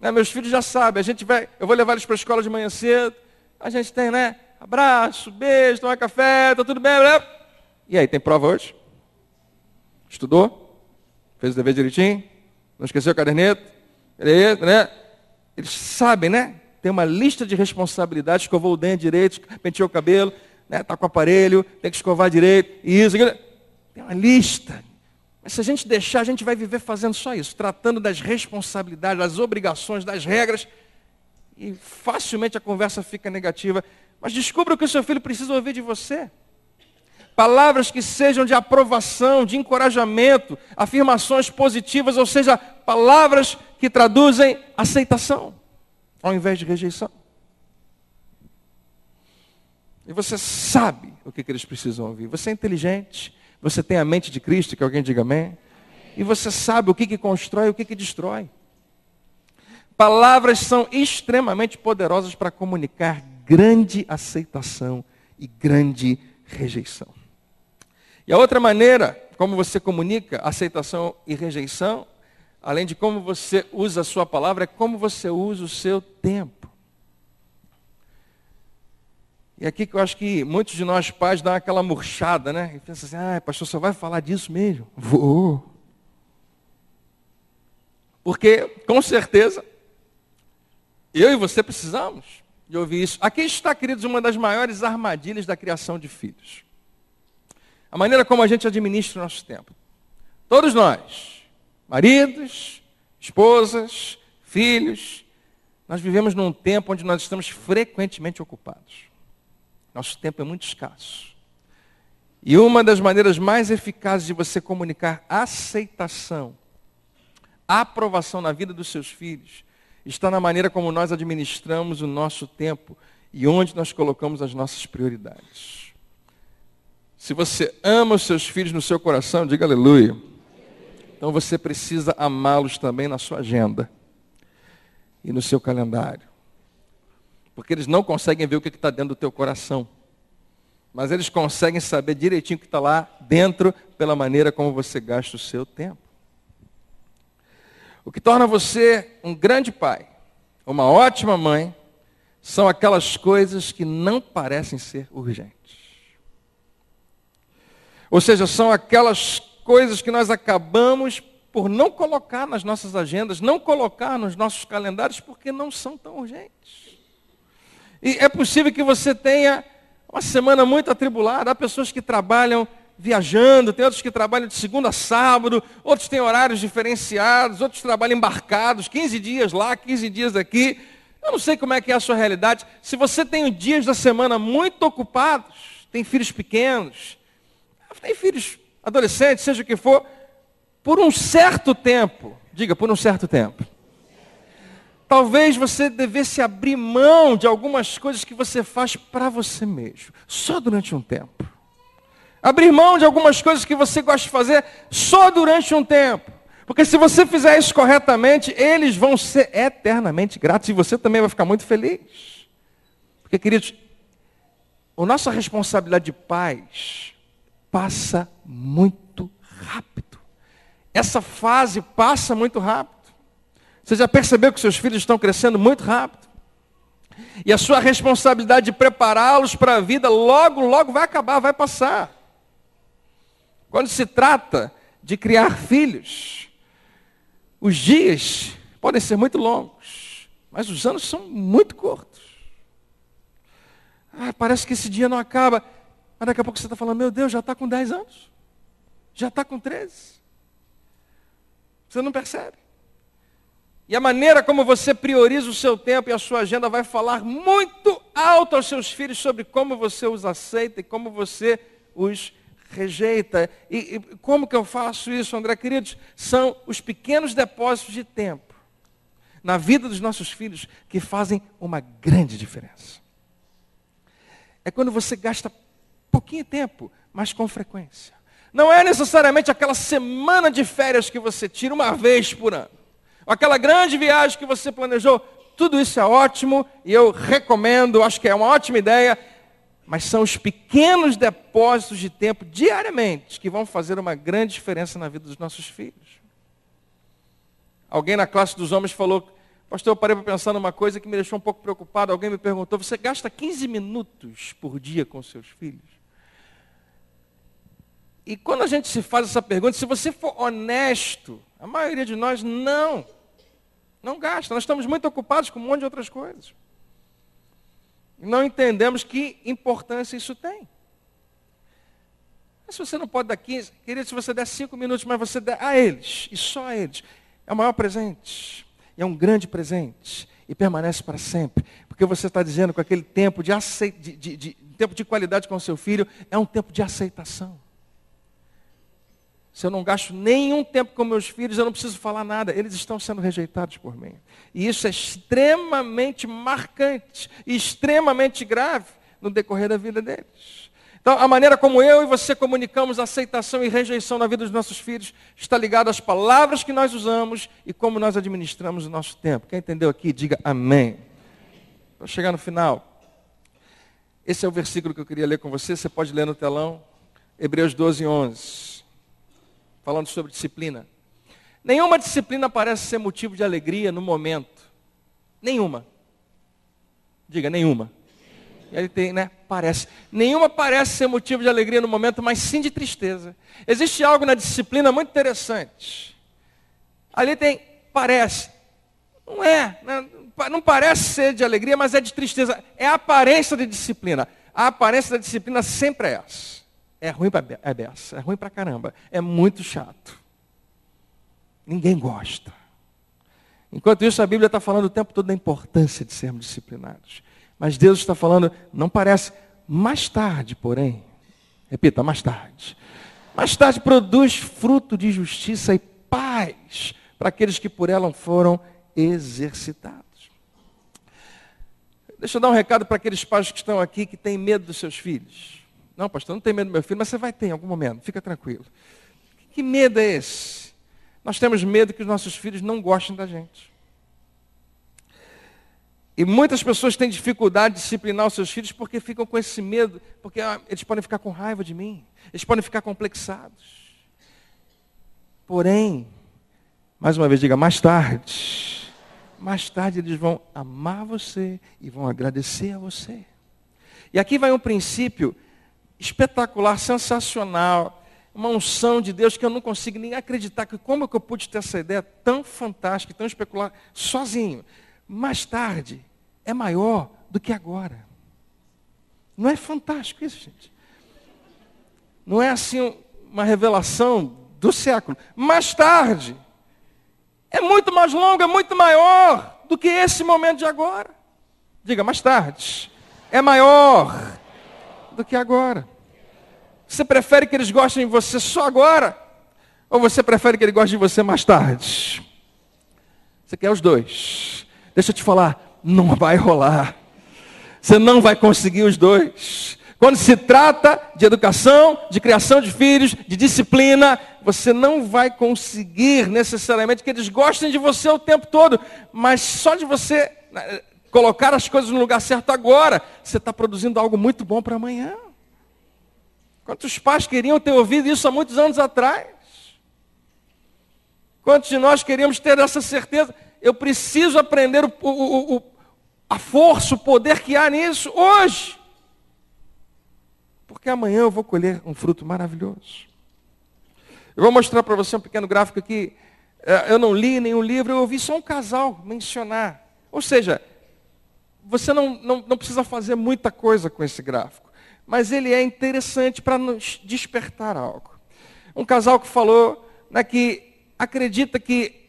A: Né, meus filhos já sabem, a gente vai, eu vou levar eles para a escola de manhã cedo a gente tem, né? Abraço, beijo, tomar café, tá tudo bem, né? E aí, tem prova hoje? Estudou? Fez o dever direitinho? Não esqueceu o caderneto? É, né? Eles sabem, né? Tem uma lista de responsabilidades, escovou o dente direito, penteou o cabelo, né? tá com o aparelho, tem que escovar direito, e isso, aquilo. Tem uma lista. Mas se a gente deixar, a gente vai viver fazendo só isso, tratando das responsabilidades, das obrigações, das regras, e facilmente a conversa fica negativa. Mas descubra o que o seu filho precisa ouvir de você. Palavras que sejam de aprovação, de encorajamento, afirmações positivas, ou seja, palavras que traduzem aceitação, ao invés de rejeição. E você sabe o que, que eles precisam ouvir. Você é inteligente, você tem a mente de Cristo, que alguém diga amém. amém. E você sabe o que, que constrói e o que, que destrói. Palavras são extremamente poderosas para comunicar grande aceitação e grande rejeição. E a outra maneira como você comunica aceitação e rejeição, além de como você usa a sua palavra, é como você usa o seu tempo. E é aqui que eu acho que muitos de nós pais dão aquela murchada, né? E pensa assim, ah, pastor, só vai falar disso mesmo? Vou. Porque, com certeza, eu e você precisamos de ouvir isso. Aqui está, queridos, uma das maiores armadilhas da criação de filhos. A maneira como a gente administra o nosso tempo. Todos nós, maridos, esposas, filhos, nós vivemos num tempo onde nós estamos frequentemente ocupados. Nosso tempo é muito escasso. E uma das maneiras mais eficazes de você comunicar aceitação, aprovação na vida dos seus filhos, está na maneira como nós administramos o nosso tempo e onde nós colocamos as nossas prioridades. Se você ama os seus filhos no seu coração, diga aleluia. Então você precisa amá-los também na sua agenda e no seu calendário. Porque eles não conseguem ver o que está dentro do teu coração. Mas eles conseguem saber direitinho o que está lá dentro pela maneira como você gasta o seu tempo. O que torna você um grande pai, uma ótima mãe, são aquelas coisas que não parecem ser urgentes. Ou seja, são aquelas coisas que nós acabamos por não colocar nas nossas agendas, não colocar nos nossos calendários, porque não são tão urgentes. E é possível que você tenha uma semana muito atribulada, há pessoas que trabalham viajando, tem outros que trabalham de segunda a sábado, outros têm horários diferenciados, outros trabalham embarcados, 15 dias lá, 15 dias aqui. Eu não sei como é que é a sua realidade. Se você tem dias da semana muito ocupados, tem filhos pequenos, tem filhos adolescentes, seja o que for, por um certo tempo, diga, por um certo tempo. Talvez você devesse abrir mão de algumas coisas que você faz para você mesmo, só durante um tempo. Abrir mão de algumas coisas que você gosta de fazer só durante um tempo. Porque se você fizer isso corretamente, eles vão ser eternamente gratos e você também vai ficar muito feliz. Porque, queridos, a nossa responsabilidade de paz passa muito rápido. Essa fase passa muito rápido. Você já percebeu que seus filhos estão crescendo muito rápido? E a sua responsabilidade de prepará-los para a vida logo, logo vai acabar, vai passar. Quando se trata de criar filhos, os dias podem ser muito longos, mas os anos são muito curtos. Ah, parece que esse dia não acaba. Mas daqui a pouco você está falando, meu Deus, já está com 10 anos. Já está com 13. Você não percebe. E a maneira como você prioriza o seu tempo e a sua agenda vai falar muito alto aos seus filhos sobre como você os aceita e como você os rejeita. E, e como que eu faço isso, André? Queridos, são os pequenos depósitos de tempo na vida dos nossos filhos que fazem uma grande diferença. É quando você gasta pouquinho tempo, mas com frequência. Não é necessariamente aquela semana de férias que você tira uma vez por ano. Aquela grande viagem que você planejou. Tudo isso é ótimo e eu recomendo, acho que é uma ótima ideia. Mas são os pequenos depósitos de tempo diariamente que vão fazer uma grande diferença na vida dos nossos filhos. Alguém na classe dos homens falou, pastor, eu parei para pensar numa coisa que me deixou um pouco preocupado. Alguém me perguntou, você gasta 15 minutos por dia com seus filhos? E quando a gente se faz essa pergunta, se você for honesto, a maioria de nós não. Não gasta. Nós estamos muito ocupados com um monte de outras coisas. Não entendemos que importância isso tem. Mas se você não pode dar 15, querido, se você der 5 minutos, mas você der a eles, e só a eles, é o maior presente, é um grande presente, e permanece para sempre. Porque você está dizendo que aquele tempo de, aceit... de, de, de, tempo de qualidade com seu filho é um tempo de aceitação se eu não gasto nenhum tempo com meus filhos, eu não preciso falar nada, eles estão sendo rejeitados por mim. E isso é extremamente marcante, extremamente grave no decorrer da vida deles. Então, a maneira como eu e você comunicamos aceitação e rejeição na vida dos nossos filhos está ligada às palavras que nós usamos e como nós administramos o nosso tempo. Quem entendeu aqui, diga amém. Para chegar no final, esse é o versículo que eu queria ler com você, você pode ler no telão, Hebreus 12, 11 falando sobre disciplina. Nenhuma disciplina parece ser motivo de alegria no momento. Nenhuma. Diga, nenhuma. Ele aí tem, né? Parece. Nenhuma parece ser motivo de alegria no momento, mas sim de tristeza. Existe algo na disciplina muito interessante. Ali tem, parece. Não é. Né, não parece ser de alegria, mas é de tristeza. É a aparência de disciplina. A aparência da disciplina sempre é essa. É ruim para a beça, é, é ruim para caramba, é muito chato. Ninguém gosta. Enquanto isso, a Bíblia está falando o tempo todo da importância de sermos disciplinados. Mas Deus está falando, não parece, mais tarde, porém, repita, mais tarde. Mais tarde produz fruto de justiça e paz para aqueles que por ela foram exercitados. Deixa eu dar um recado para aqueles pais que estão aqui que têm medo dos seus filhos. Não, pastor, não tem medo do meu filho, mas você vai ter em algum momento, fica tranquilo. Que medo é esse? Nós temos medo que os nossos filhos não gostem da gente. E muitas pessoas têm dificuldade de disciplinar os seus filhos porque ficam com esse medo, porque ah, eles podem ficar com raiva de mim, eles podem ficar complexados. Porém, mais uma vez, diga, mais tarde, mais tarde eles vão amar você e vão agradecer a você. E aqui vai um princípio espetacular, sensacional, uma unção de Deus que eu não consigo nem acreditar que como que eu pude ter essa ideia tão fantástica, tão especular, sozinho. Mais tarde é maior do que agora. Não é fantástico isso, gente? Não é assim uma revelação do século. Mais tarde é muito mais longo, é muito maior do que esse momento de agora. Diga, mais tarde é maior do que agora. Você prefere que eles gostem de você só agora? Ou você prefere que ele goste de você mais tarde? Você quer os dois. Deixa eu te falar, não vai rolar. Você não vai conseguir os dois. Quando se trata de educação, de criação de filhos, de disciplina, você não vai conseguir necessariamente que eles gostem de você o tempo todo, mas só de você colocar as coisas no lugar certo agora, você está produzindo algo muito bom para amanhã. Quantos pais queriam ter ouvido isso há muitos anos atrás? Quantos de nós queríamos ter essa certeza? Eu preciso aprender o, o, o, a força, o poder que há nisso hoje. Porque amanhã eu vou colher um fruto maravilhoso. Eu vou mostrar para você um pequeno gráfico aqui. É, eu não li nenhum livro, eu ouvi só um casal mencionar. Ou seja, você não, não, não precisa fazer muita coisa com esse gráfico, mas ele é interessante para nos despertar algo. Um casal que falou né, que acredita que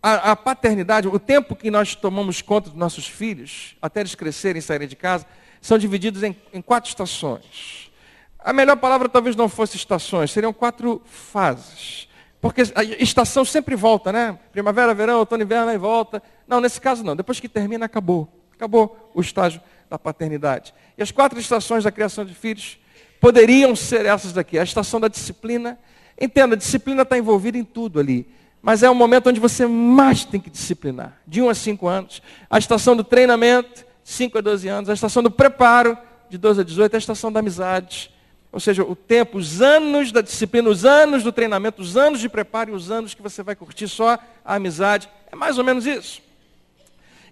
A: a, a, paternidade, o tempo que nós tomamos conta dos nossos filhos, até eles crescerem e saírem de casa, são divididos em, em quatro estações. A melhor palavra talvez não fosse estações, seriam quatro fases. Porque a estação sempre volta, né? Primavera, verão, outono, inverno, aí volta. Não, nesse caso não. Depois que termina, acabou. Acabou o estágio da paternidade. E as quatro estações da criação de filhos poderiam ser essas daqui. A estação da disciplina. Entenda, a disciplina está envolvida em tudo ali. Mas é o momento onde você mais tem que disciplinar. De 1 um a 5 anos. A estação do treinamento, 5 a 12 anos. A estação do preparo, de 12 a 18. A estação da amizade. Ou seja, o tempo, os anos da disciplina, os anos do treinamento, os anos de preparo e os anos que você vai curtir só a amizade. É mais ou menos isso.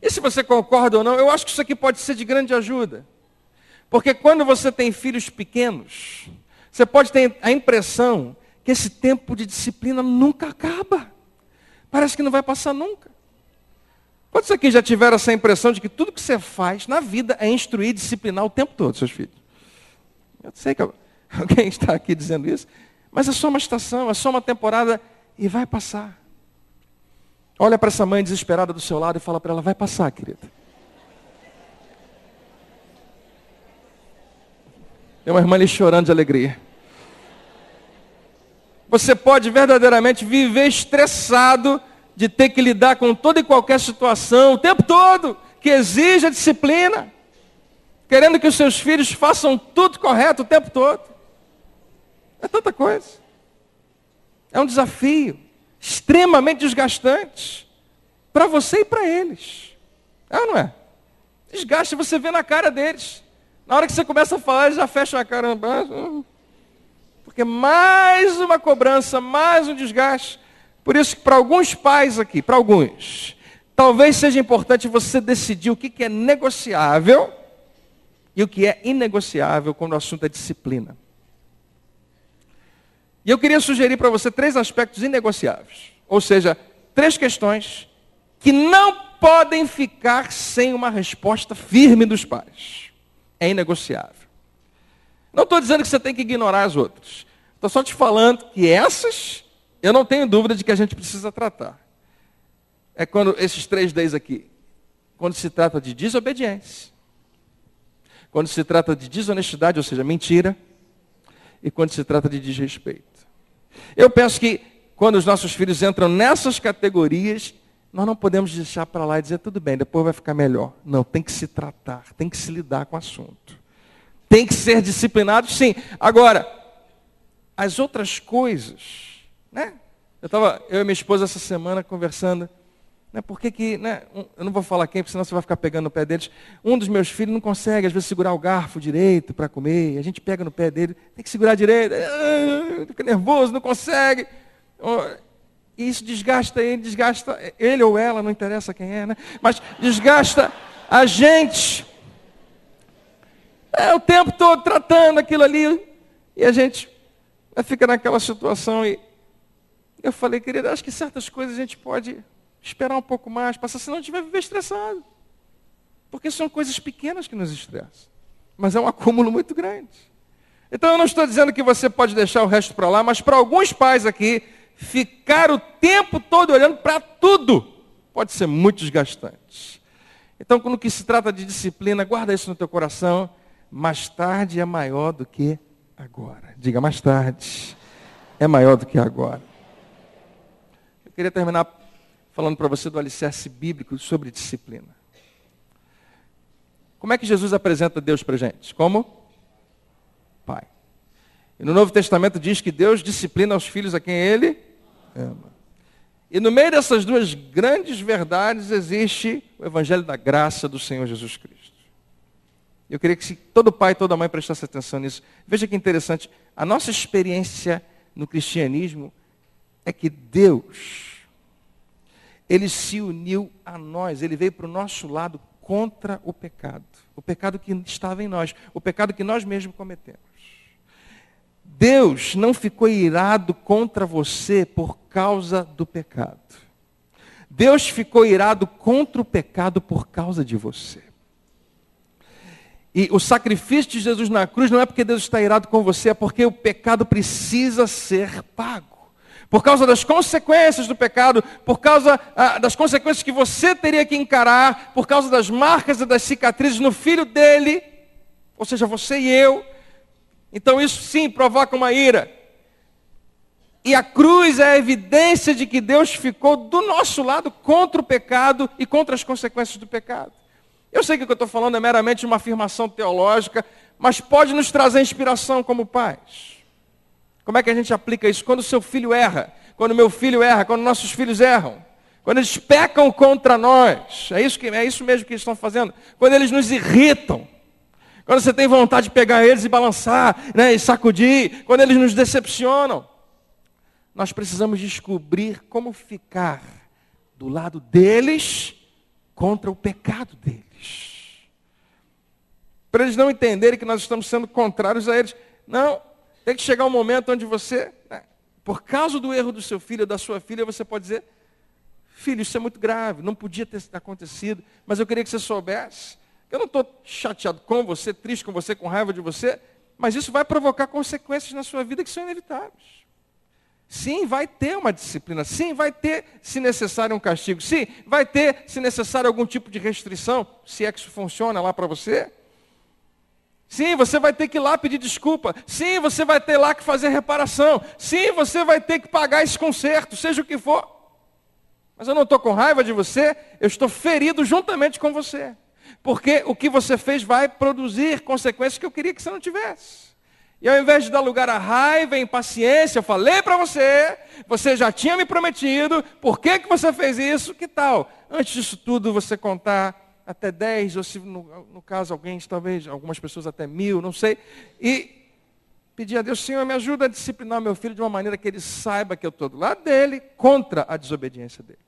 A: E se você concorda ou não, eu acho que isso aqui pode ser de grande ajuda. Porque quando você tem filhos pequenos, você pode ter a impressão que esse tempo de disciplina nunca acaba. Parece que não vai passar nunca. Quantos aqui já tiveram essa impressão de que tudo que você faz na vida é instruir e disciplinar o tempo todo, seus filhos? Eu sei que <laughs> alguém está aqui dizendo isso, mas é só uma estação, é só uma temporada e vai passar. Olha para essa mãe desesperada do seu lado e fala para ela: vai passar, querida. É uma irmã ali chorando de alegria. Você pode verdadeiramente viver estressado de ter que lidar com toda e qualquer situação o tempo todo que exija disciplina, querendo que os seus filhos façam tudo correto o tempo todo. É tanta coisa. É um desafio extremamente desgastantes para você e para eles. É ou não é? Desgaste você vê na cara deles. Na hora que você começa a falar, eles já fecham a cara. Porque mais uma cobrança, mais um desgaste. Por isso que para alguns pais aqui, para alguns, talvez seja importante você decidir o que é negociável e o que é inegociável quando o assunto é disciplina. E eu queria sugerir para você três aspectos inegociáveis. Ou seja, três questões que não podem ficar sem uma resposta firme dos pais. É inegociável. Não estou dizendo que você tem que ignorar as outras. Estou só te falando que essas, eu não tenho dúvida de que a gente precisa tratar. É quando esses três Ds aqui. Quando se trata de desobediência. Quando se trata de desonestidade, ou seja, mentira. E quando se trata de desrespeito. Eu penso que quando os nossos filhos entram nessas categorias, nós não podemos deixar para lá e dizer tudo bem, depois vai ficar melhor. Não, tem que se tratar, tem que se lidar com o assunto. Tem que ser disciplinado, sim. Agora, as outras coisas, né? Eu estava, eu e minha esposa essa semana conversando né? Por que, que né? eu não vou falar quem, porque senão você vai ficar pegando no pé deles. Um dos meus filhos não consegue, às vezes, segurar o garfo direito para comer. A gente pega no pé dele, tem que segurar direito. Ah", fica nervoso, não consegue. E isso desgasta ele, desgasta ele ou ela, não interessa quem é, né? Mas desgasta a gente. É o tempo todo tratando aquilo ali. E a gente fica naquela situação. E eu falei, querida, acho que certas coisas a gente pode esperar um pouco mais, passar, senão a gente vai viver estressado. Porque são coisas pequenas que nos estressam. Mas é um acúmulo muito grande. Então eu não estou dizendo que você pode deixar o resto para lá, mas para alguns pais aqui, ficar o tempo todo olhando para tudo pode ser muito desgastante. Então, quando que se trata de disciplina, guarda isso no teu coração. Mais tarde é maior do que agora. Diga mais tarde. É maior do que agora. Eu queria terminar falando para você do alicerce bíblico sobre disciplina. Como é que Jesus apresenta Deus para a gente? Como? Pai. E no Novo Testamento diz que Deus disciplina os filhos a quem Ele ama. E no meio dessas duas grandes verdades existe o Evangelho da graça do Senhor Jesus Cristo. Eu queria que todo pai e toda mãe prestasse atenção nisso. Veja que interessante. A nossa experiência no cristianismo é que Deus ele se uniu a nós, ele veio para o nosso lado contra o pecado, o pecado que estava em nós, o pecado que nós mesmos cometemos. Deus não ficou irado contra você por causa do pecado. Deus ficou irado contra o pecado por causa de você. E o sacrifício de Jesus na cruz não é porque Deus está irado com você, é porque o pecado precisa ser pago por causa das consequências do pecado, por causa ah, das consequências que você teria que encarar, por causa das marcas e das cicatrizes no filho dele, ou seja, você e eu. Então isso sim provoca uma ira. E a cruz é a evidência de que Deus ficou do nosso lado contra o pecado e contra as consequências do pecado. Eu sei que o que eu estou falando é meramente uma afirmação teológica, mas pode nos trazer inspiração como pais. Como é que a gente aplica isso? Quando seu filho erra, quando meu filho erra, quando nossos filhos erram, quando eles pecam contra nós, é isso, que, é isso mesmo que eles estão fazendo, quando eles nos irritam, quando você tem vontade de pegar eles e balançar, né, e sacudir, quando eles nos decepcionam, nós precisamos descobrir como ficar do lado deles contra o pecado deles. Para eles não entenderem que nós estamos sendo contrários a eles. Não, tem que chegar um momento onde você, né, por causa do erro do seu filho ou da sua filha, você pode dizer: Filho, isso é muito grave, não podia ter acontecido, mas eu queria que você soubesse. Eu não estou chateado com você, triste com você, com raiva de você, mas isso vai provocar consequências na sua vida que são inevitáveis. Sim, vai ter uma disciplina. Sim, vai ter, se necessário, um castigo. Sim, vai ter, se necessário, algum tipo de restrição, se é que isso funciona lá para você. Sim, você vai ter que ir lá pedir desculpa. Sim, você vai ter lá que fazer reparação. Sim, você vai ter que pagar esse conserto, seja o que for. Mas eu não estou com raiva de você, eu estou ferido juntamente com você. Porque o que você fez vai produzir consequências que eu queria que você não tivesse. E ao invés de dar lugar à raiva, e impaciência, eu falei para você, você já tinha me prometido, por que, que você fez isso? Que tal? Antes disso tudo, você contar até 10, ou se no, no caso alguém, talvez algumas pessoas até mil, não sei. E pedir a Deus, Senhor, me ajuda a disciplinar meu filho de uma maneira que ele saiba que eu estou do lado dele, contra a desobediência dele.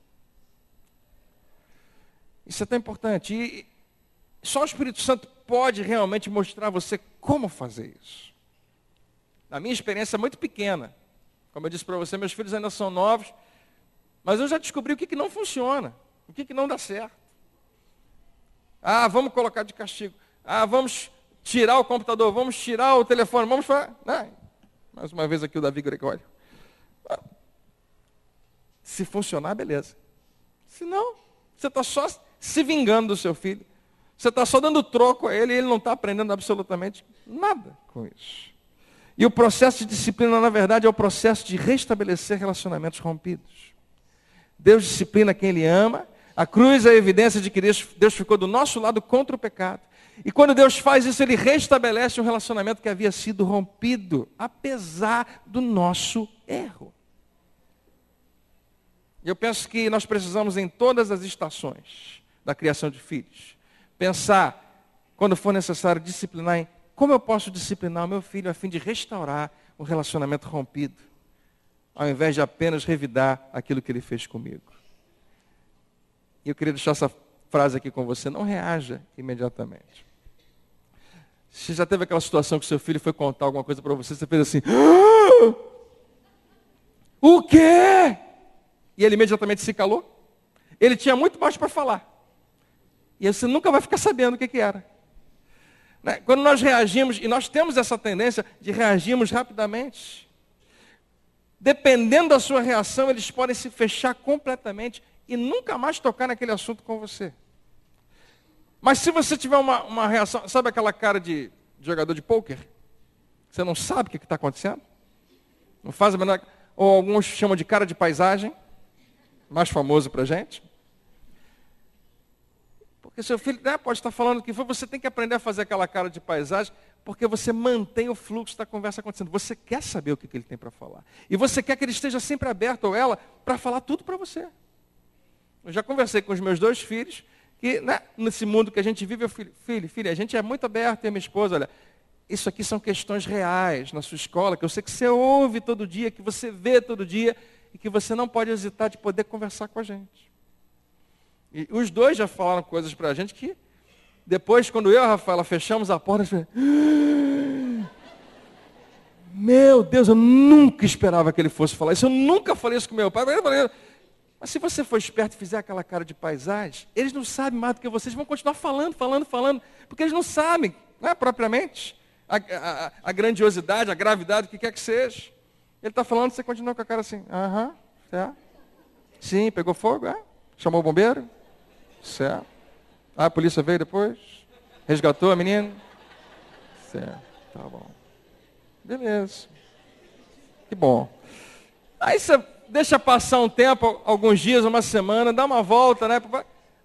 A: Isso é tão importante. E só o Espírito Santo pode realmente mostrar a você como fazer isso. Na minha experiência é muito pequena. Como eu disse para você, meus filhos ainda são novos, mas eu já descobri o que, que não funciona, o que, que não dá certo. Ah, vamos colocar de castigo. Ah, vamos tirar o computador, vamos tirar o telefone, vamos falar. Ah, né? mais uma vez aqui o Davi Gregório. Ah, se funcionar, beleza. Se não, você está só se vingando do seu filho. Você está só dando troco a ele e ele não está aprendendo absolutamente nada com isso. E o processo de disciplina, na verdade, é o processo de restabelecer relacionamentos rompidos. Deus disciplina quem Ele ama a cruz é a evidência de que Deus ficou do nosso lado contra o pecado. E quando Deus faz isso, Ele restabelece um relacionamento que havia sido rompido, apesar do nosso erro. Eu penso que nós precisamos, em todas as estações da criação de filhos, pensar, quando for necessário, disciplinar em como eu posso disciplinar o meu filho a fim de restaurar o relacionamento rompido, ao invés de apenas revidar aquilo que ele fez comigo eu queria deixar essa frase aqui com você: não reaja imediatamente. Você já teve aquela situação que seu filho foi contar alguma coisa para você, você fez assim: ah! O quê? E ele imediatamente se calou. Ele tinha muito mais para falar. E você nunca vai ficar sabendo o que, que era. Né? Quando nós reagimos, e nós temos essa tendência de reagirmos rapidamente, dependendo da sua reação, eles podem se fechar completamente e nunca mais tocar naquele assunto com você. Mas se você tiver uma, uma reação, sabe aquela cara de, de jogador de pôquer? Você não sabe o que está acontecendo? Não faz a menor. Ou alguns chamam de cara de paisagem, mais famoso para gente. Porque seu filho né, pode estar falando que foi, você tem que aprender a fazer aquela cara de paisagem, porque você mantém o fluxo da conversa acontecendo. Você quer saber o que, que ele tem para falar. E você quer que ele esteja sempre aberto ou ela para falar tudo para você. Eu já conversei com os meus dois filhos, que né, nesse mundo que a gente vive, eu filho, filho, filho, a gente é muito aberto, e a minha esposa, olha, isso aqui são questões reais na sua escola, que eu sei que você ouve todo dia, que você vê todo dia, e que você não pode hesitar de poder conversar com a gente. E os dois já falaram coisas para a gente que, depois, quando eu e a Rafaela fechamos a porta, a gente...
B: Ah,
A: meu Deus, eu nunca esperava que ele fosse falar isso, eu nunca falei isso com meu pai, mas se você for esperto e fizer aquela cara de paisagem, eles não sabem mais do que vocês, vão continuar falando, falando, falando, porque eles não sabem, não é propriamente, a, a, a grandiosidade, a gravidade, o que quer que seja. Ele está falando, você continua com a cara assim, aham, uh -huh, Sim, pegou fogo, é? Chamou o bombeiro? Certo. Ah, a polícia veio depois? Resgatou a menina? Certo, tá bom. Beleza. Que bom. Aí você deixa passar um tempo, alguns dias, uma semana, dá uma volta, né?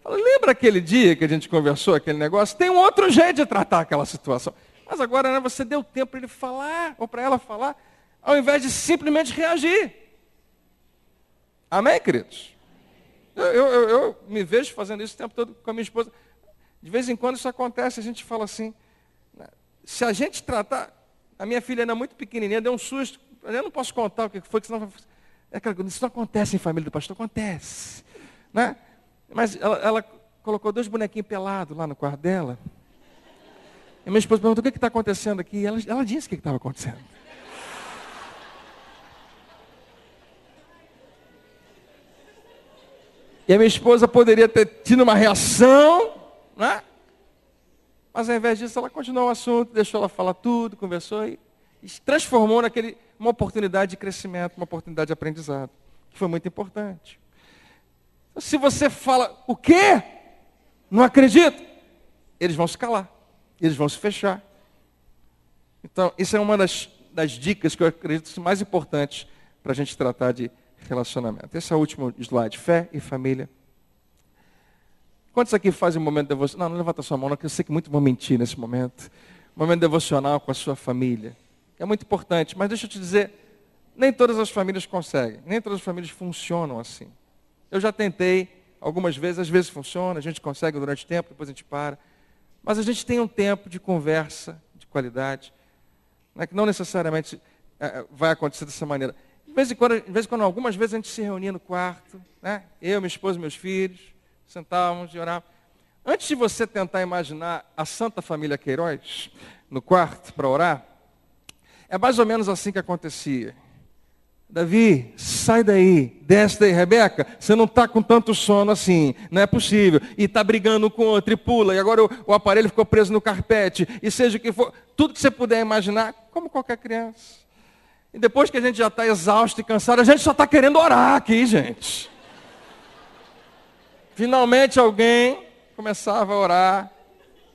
A: Fala, lembra aquele dia que a gente conversou, aquele negócio? Tem um outro jeito de tratar aquela situação. Mas agora né, você deu tempo para ele falar, ou para ela falar, ao invés de simplesmente reagir. Amém, queridos? Eu, eu, eu me vejo fazendo isso o tempo todo com a minha esposa. De vez em quando isso acontece, a gente fala assim, né, se a gente tratar, a minha filha ainda é muito pequenininha, deu um susto, eu não posso contar o que foi, que senão é aquela coisa, isso não acontece em família do pastor, acontece. Né? Mas ela, ela colocou dois bonequinhos pelados lá no quarto dela. E minha esposa perguntou, o que está acontecendo aqui? E ela, ela disse o que estava acontecendo. E a minha esposa poderia ter tido uma reação, né? Mas ao invés disso, ela continuou o assunto, deixou ela falar tudo, conversou e transformou naquele uma oportunidade de crescimento, uma oportunidade de aprendizado, que foi muito importante. Então, se você fala o quê? Não acredito. Eles vão se calar, eles vão se fechar. Então, isso é uma das, das dicas que eu acredito mais importantes para a gente tratar de relacionamento. Esse é o último slide, fé e família. Quantos aqui fazem um momento devocional? Não, não levanta sua mão, não, eu sei que muitos vão mentir nesse momento. Um momento devocional com a sua família é muito importante, mas deixa eu te dizer, nem todas as famílias conseguem, nem todas as famílias funcionam assim. Eu já tentei algumas vezes, às vezes funciona, a gente consegue durante tempo, depois a gente para. Mas a gente tem um tempo de conversa de qualidade, né, que não necessariamente é, é, vai acontecer dessa maneira. De vez, em quando, de vez em quando, algumas vezes a gente se reunia no quarto, né, eu, minha esposa e meus filhos, sentávamos e orávamos. Antes de você tentar imaginar a Santa Família Queiroz no quarto para orar, é mais ou menos assim que acontecia. Davi, sai daí, desce daí, Rebeca, você não está com tanto sono assim, não é possível. E está brigando com outro, e pula, e agora o, o, aparelho ficou preso no carpete, e seja o que for, tudo que você puder imaginar, como qualquer criança. E depois que a gente já está exausto e cansado, a gente só está querendo orar aqui, gente. Finalmente alguém começava a orar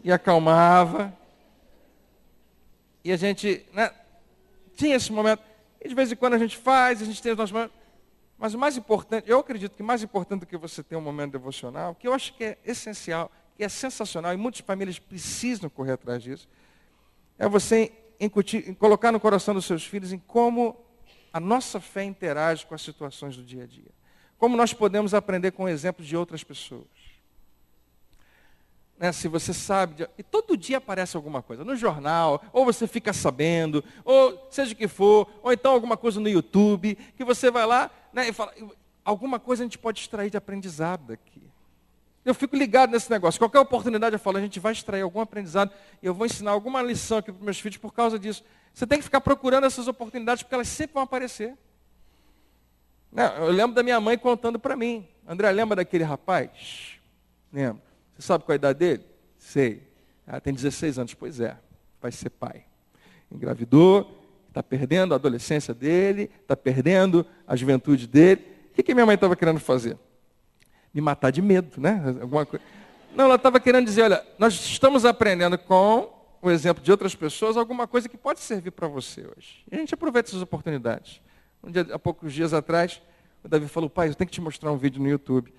A: e acalmava. E a gente, né, tinha esse momento. E de vez em quando a gente faz, a gente tem os nossos momentos. Mas o mais importante, eu acredito que mais importante do que você ter um momento devocional, que eu acho que é essencial, que é sensacional, e muitas famílias precisam correr atrás disso, é você incutir, colocar no coração dos seus filhos em como a nossa fé interage com as situações do dia a dia. Como nós podemos aprender com exemplos de outras pessoas né, se você sabe, e todo dia aparece alguma coisa no jornal, ou você fica sabendo, ou seja o que for, ou então alguma coisa no YouTube, que você vai lá né, e fala, alguma coisa a gente pode extrair de aprendizado daqui. Eu fico ligado nesse negócio. Qualquer oportunidade eu falo, a gente vai extrair algum aprendizado e eu vou ensinar alguma lição aqui para meus filhos por causa disso. Você tem que ficar procurando essas oportunidades porque elas sempre vão aparecer. Né, eu lembro da minha mãe contando para mim. André, lembra daquele rapaz? Lembro. Você sabe qual é a idade dele? Sei. Ela ah, tem 16 anos. Pois é, vai ser pai. Engravidou, está perdendo a adolescência dele, está perdendo a juventude dele. O que, que minha mãe estava querendo fazer? Me matar de medo, né? Alguma coisa. Não, ela estava querendo dizer, olha, nós estamos aprendendo com o exemplo de outras pessoas alguma coisa que pode servir para você hoje. E a gente aproveita essas oportunidades. Um dia, há poucos dias atrás, o Davi falou, pai, eu tenho que te mostrar um vídeo no YouTube.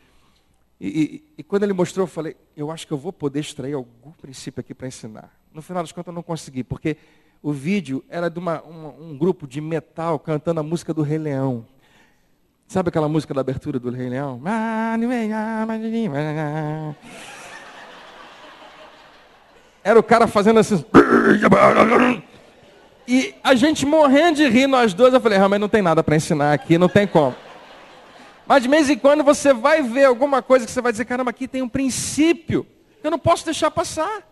A: E, e, e, quando ele mostrou, eu falei, eu acho que eu vou poder extrair algum princípio aqui para ensinar. No final das contas, eu não consegui, porque o vídeo era de uma, uma, um grupo de metal cantando a música do Rei Leão. Sabe aquela música da abertura do Rei Leão? Era o cara fazendo assim. E a gente morrendo de rir, nós dois. Eu falei, realmente não tem nada para ensinar aqui, não tem como. Mas de vez em quando você vai ver alguma coisa que você vai dizer, caramba, aqui tem um princípio. Eu não posso deixar passar.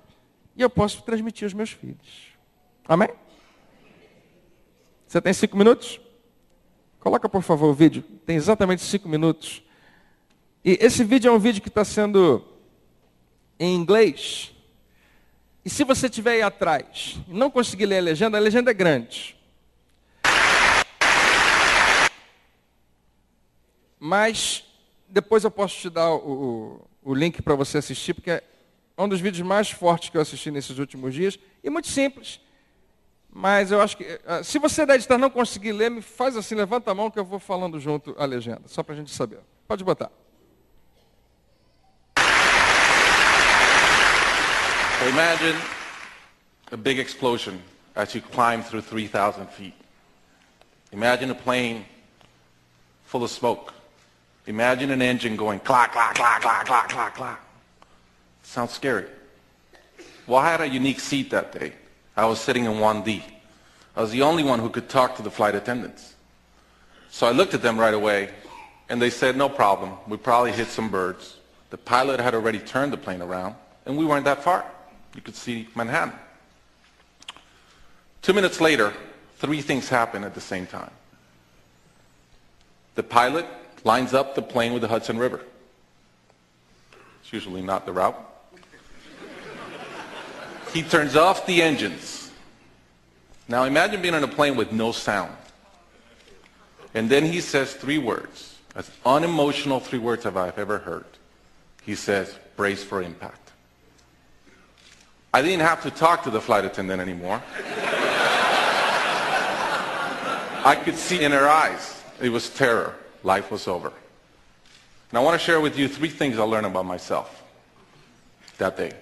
A: E eu posso transmitir aos meus filhos. Amém? Você tem cinco minutos? Coloca, por favor, o vídeo. Tem exatamente cinco minutos. E esse vídeo é um vídeo que está sendo em inglês. E se você estiver aí atrás e não conseguir ler a legenda, a legenda é grande. Mas depois eu posso te dar o, o, o link para você assistir, porque é um dos vídeos mais fortes que eu assisti nesses últimos dias. E muito simples. Mas eu acho que. Eh, ah, se você da editar não conseguir ler, me faz assim, levanta a mão que eu vou falando junto a legenda, só para a gente saber. Pode botar.
B: imagine a big explosion as you climb through 3,000 feet. Imagine a plane full of smoke. Imagine an engine going clack, clack, clack, clack, clack, clack, clack. Sounds scary. Well, I had a unique seat that day. I was sitting in 1D. I was the only one who could talk to the flight attendants. So I looked at them right away, and they said, no problem. We probably hit some birds. The pilot had already turned the plane around, and we weren't that far. You could see Manhattan. Two minutes later, three things happened at the same time. The pilot lines up the plane with the Hudson River. It's usually not the route. he turns off the engines. Now imagine being on a plane with no sound. And then he says three words, as unemotional three words have I've ever heard. He says, brace for impact. I didn't have to talk to the flight attendant anymore. I could see in her eyes. It was terror life was over. And I want to share with you three things I learned about myself that day.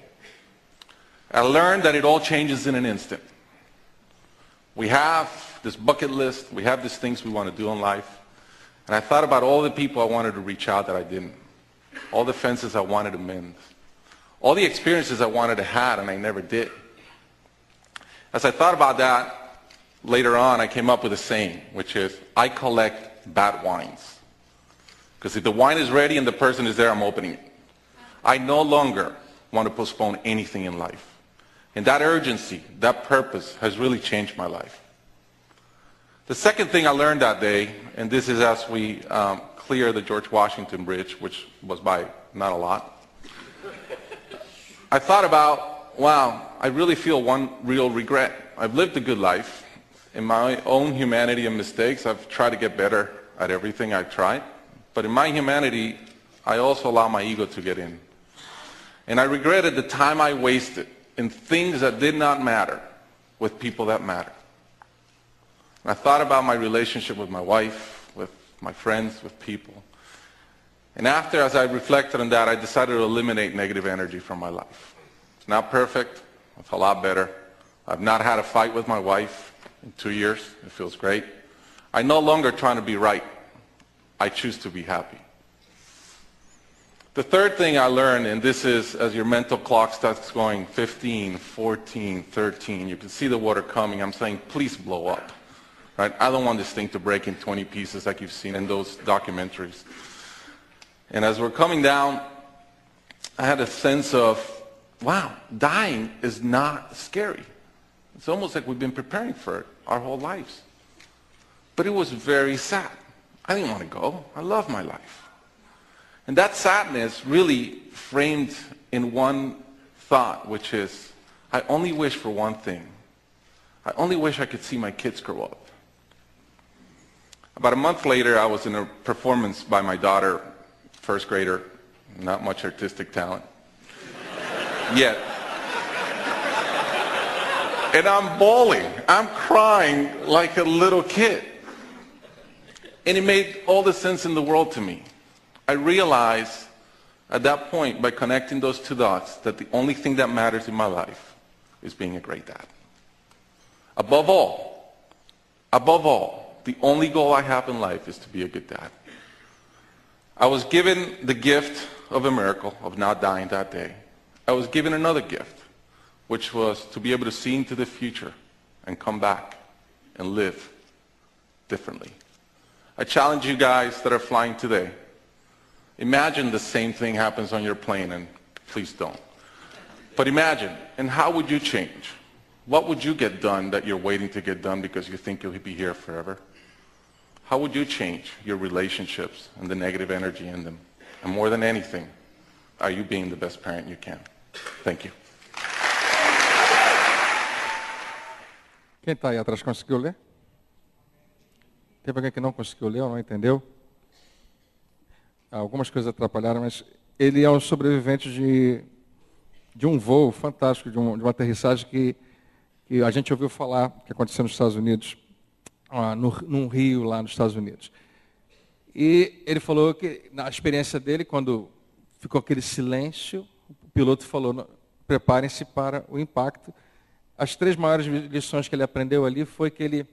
B: I learned that it all changes in an instant. We have this bucket list. We have these things we want to do in life. And I thought about all the people I wanted to reach out that I didn't. All the fences I wanted to mend. All the experiences I wanted to have and I never did. As I thought about that, later on I came up with a saying, which is, I collect bad wines. Because if the wine is ready and the person is there, I'm opening it. I no longer want to postpone anything in life. And that urgency, that purpose has really changed my life. The second thing I learned that day, and this is as we um, clear the George Washington Bridge, which was by not a lot, I thought about, wow, I really feel one real regret. I've lived a good life. In my own humanity and mistakes, I've tried to get better at everything I've tried. But in my humanity, I also allow my ego to get in. And I regretted the time I wasted in things that did not matter with people that matter. And I thought about my relationship with my wife, with my friends, with people. And after, as I reflected on that, I decided to eliminate negative energy from my life. It's not perfect. It's a lot better. I've not had a fight with my wife in two years. It feels great. I'm no longer trying to be right. I choose to be happy. The third thing I learned, and this is as your mental clock starts going 15, 14, 13, you can see the water coming. I'm saying, please blow up. Right? I don't want this thing to break in 20 pieces like you've seen in those documentaries. And as we're coming down, I had a sense of, wow, dying is not scary. It's almost like we've been preparing for it our whole lives. But it was very sad. I didn't want to go. I love my life. And that sadness really framed in one thought, which is, I only wish for one thing. I only wish I could see my kids grow up. About a month later, I was in a performance by my daughter, first grader, not much artistic talent <laughs> yet. And I'm bawling. I'm crying like a little kid. And it made all the sense in the world to me. I realized at that point by connecting those two dots that the only thing that matters in my life is being a great dad. Above all, above all, the only goal I have in life is to be a good dad. I was given the gift of a miracle of not dying that day. I was given another gift, which was to be able to see into the future and come back and live differently. I challenge you guys that are flying today. Imagine the same thing happens on your plane, and please don't. But imagine, and how would you change? What would you get done that you're waiting to get done because you think you'll be here forever? How would you change your relationships and the negative energy in them? And more than anything, are you being the best parent you can? Thank you.
A: Quem está aí atrás com ler? Teve alguém que não conseguiu ler ou não entendeu? Algumas coisas atrapalharam, mas ele é um sobrevivente de, de um voo fantástico, de, um, de uma aterrissagem que, que, a gente ouviu falar que aconteceu nos Estados Unidos, ah, no, num rio lá nos Estados Unidos. E ele falou que, na experiência dele, quando ficou aquele silêncio, o piloto falou: preparem-se para o impacto. As três maiores lições que ele aprendeu ali foi que ele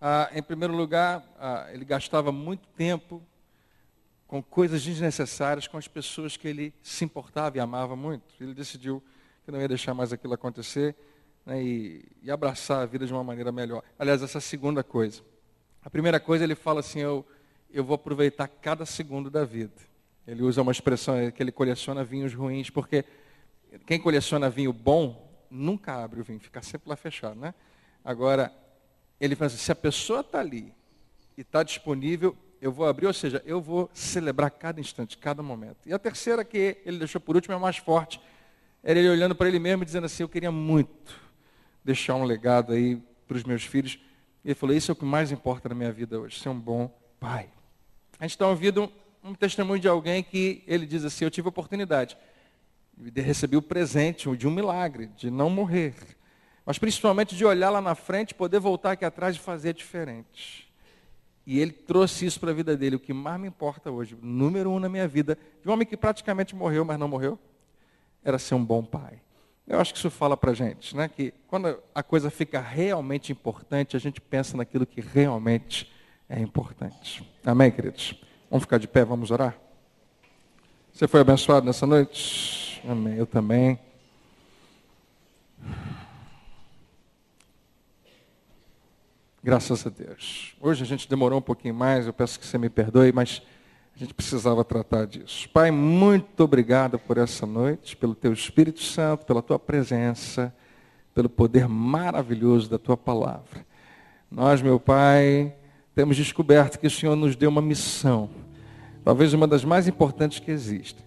A: ah, em primeiro lugar, ah, ele gastava muito tempo com coisas desnecessárias com as pessoas que ele se importava e amava muito. Ele decidiu que não ia deixar mais aquilo acontecer né, e, e, abraçar a vida de uma maneira melhor. Aliás, essa é segunda coisa. A primeira coisa, ele fala assim: eu, eu vou aproveitar cada segundo da vida. Ele usa uma expressão que ele coleciona vinhos ruins, porque quem coleciona vinho bom nunca abre o vinho, fica sempre lá fechado, né? Agora, ele fala assim: se a pessoa está ali e está disponível, eu vou abrir, ou seja, eu vou celebrar cada instante, cada momento. E a terceira que ele deixou por último é a mais forte. Era ele olhando para ele mesmo e dizendo assim: Eu queria muito deixar um legado aí para os meus filhos. E ele falou: Isso é o que mais importa na minha vida hoje, ser um bom pai. A gente está ouvindo um, testemunho de alguém que ele diz assim: Eu tive a oportunidade, recebi o presente de um milagre, de não morrer mas principalmente de olhar lá na frente, poder voltar aqui atrás e fazer diferente. E ele trouxe isso para a vida dele, o que mais me importa hoje, número um na minha vida, de um homem que praticamente morreu, mas não morreu, era ser um bom pai. Eu acho que isso fala para a gente, né? que quando a coisa fica realmente importante, a gente pensa naquilo que realmente é importante. Amém, queridos? Vamos ficar de pé, vamos orar? Você foi abençoado nessa noite? Amém, eu também. Graças a Deus. Hoje a gente demorou um pouquinho mais, eu peço que você me perdoe, mas a gente precisava tratar disso. Pai, muito obrigado por essa noite, pelo teu Espírito Santo, pela tua presença, pelo poder maravilhoso da tua palavra. Nós, meu Pai, temos descoberto que o Senhor nos deu uma missão, talvez uma das mais importantes que existe.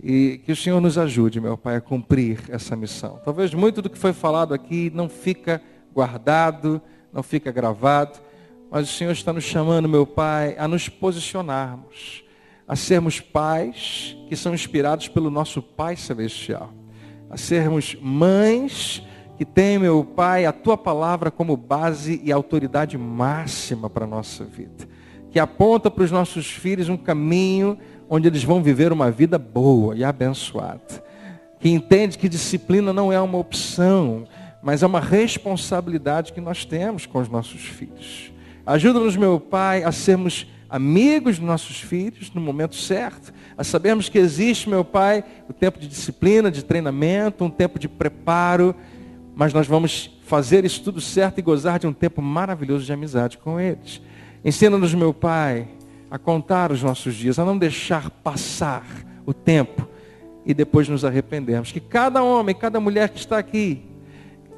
A: E que o Senhor nos ajude, meu Pai, a cumprir essa missão. Talvez muito do que foi falado aqui não fica guardado, não fica gravado, mas o Senhor está nos chamando, meu Pai, a nos posicionarmos, a sermos pais que são inspirados pelo nosso Pai Celestial, a sermos mães que tem, meu Pai, a tua palavra como base e autoridade máxima para a nossa vida, que aponta para os nossos filhos um caminho onde eles vão viver uma vida boa e abençoada, que entende que disciplina não é uma opção, mas é uma responsabilidade que nós temos com os nossos filhos. Ajuda-nos, meu Pai, a sermos amigos dos nossos filhos no momento certo, a sabermos que existe, meu Pai, o tempo de disciplina, de treinamento, um tempo de preparo, mas nós vamos fazer isso tudo certo e gozar de um tempo maravilhoso de amizade com eles. Ensina-nos, meu Pai, a contar os nossos dias, a não deixar passar o tempo e depois nos arrependermos. Que cada homem, cada mulher que está aqui,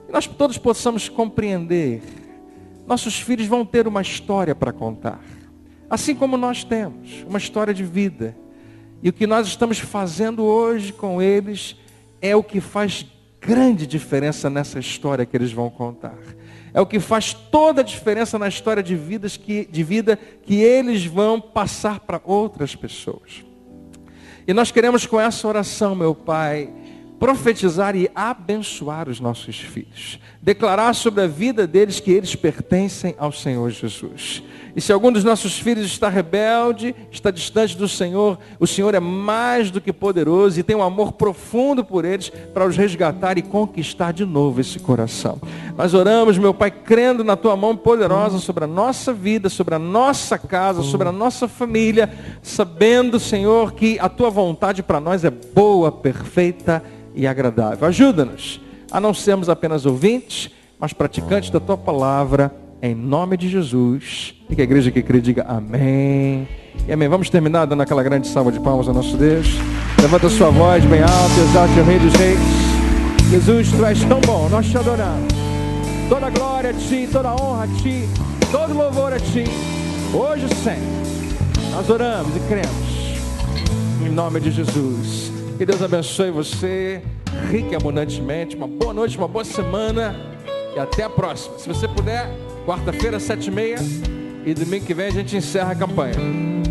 A: e nós todos possamos compreender. Nossos filhos vão ter uma história para contar. Assim como nós temos, uma história de vida. E o que nós estamos fazendo hoje com eles é o que faz grande diferença nessa história que eles vão contar. É o que faz toda a diferença na história de vidas que de vida que eles vão passar para outras pessoas. E nós queremos com essa oração, meu Pai, profetizar e abençoar os nossos filhos declarar sobre a vida deles que eles pertencem ao Senhor Jesus. E se algum dos nossos filhos está rebelde, está distante do Senhor, o Senhor é mais do que poderoso e tem um amor profundo por eles para os resgatar e conquistar de novo esse coração. Nós oramos, meu Pai, crendo na tua mão poderosa sobre a nossa vida, sobre a nossa casa, sobre a nossa família, sabendo, Senhor, que a tua vontade para nós é boa, perfeita e agradável. Ajuda-nos a não sermos apenas ouvintes, mas praticantes da tua palavra, em nome de Jesus. E que a igreja que crê diga amém. E amém. Vamos terminar dando aquela grande salva de palmas ao nosso Deus. Levanta a sua voz bem alta, exalte o Rei dos Reis. Jesus, tu és tão bom, nós te adoramos. Toda glória a ti, toda honra a ti, todo louvor a ti. Hoje e sempre. Nós oramos e cremos. Em nome de Jesus. Que Deus abençoe você rica e abundantemente. Uma boa noite, uma boa semana e até a próxima. Se você puder, quarta-feira, sete e meia. E domingo que vem a gente encerra a campanha.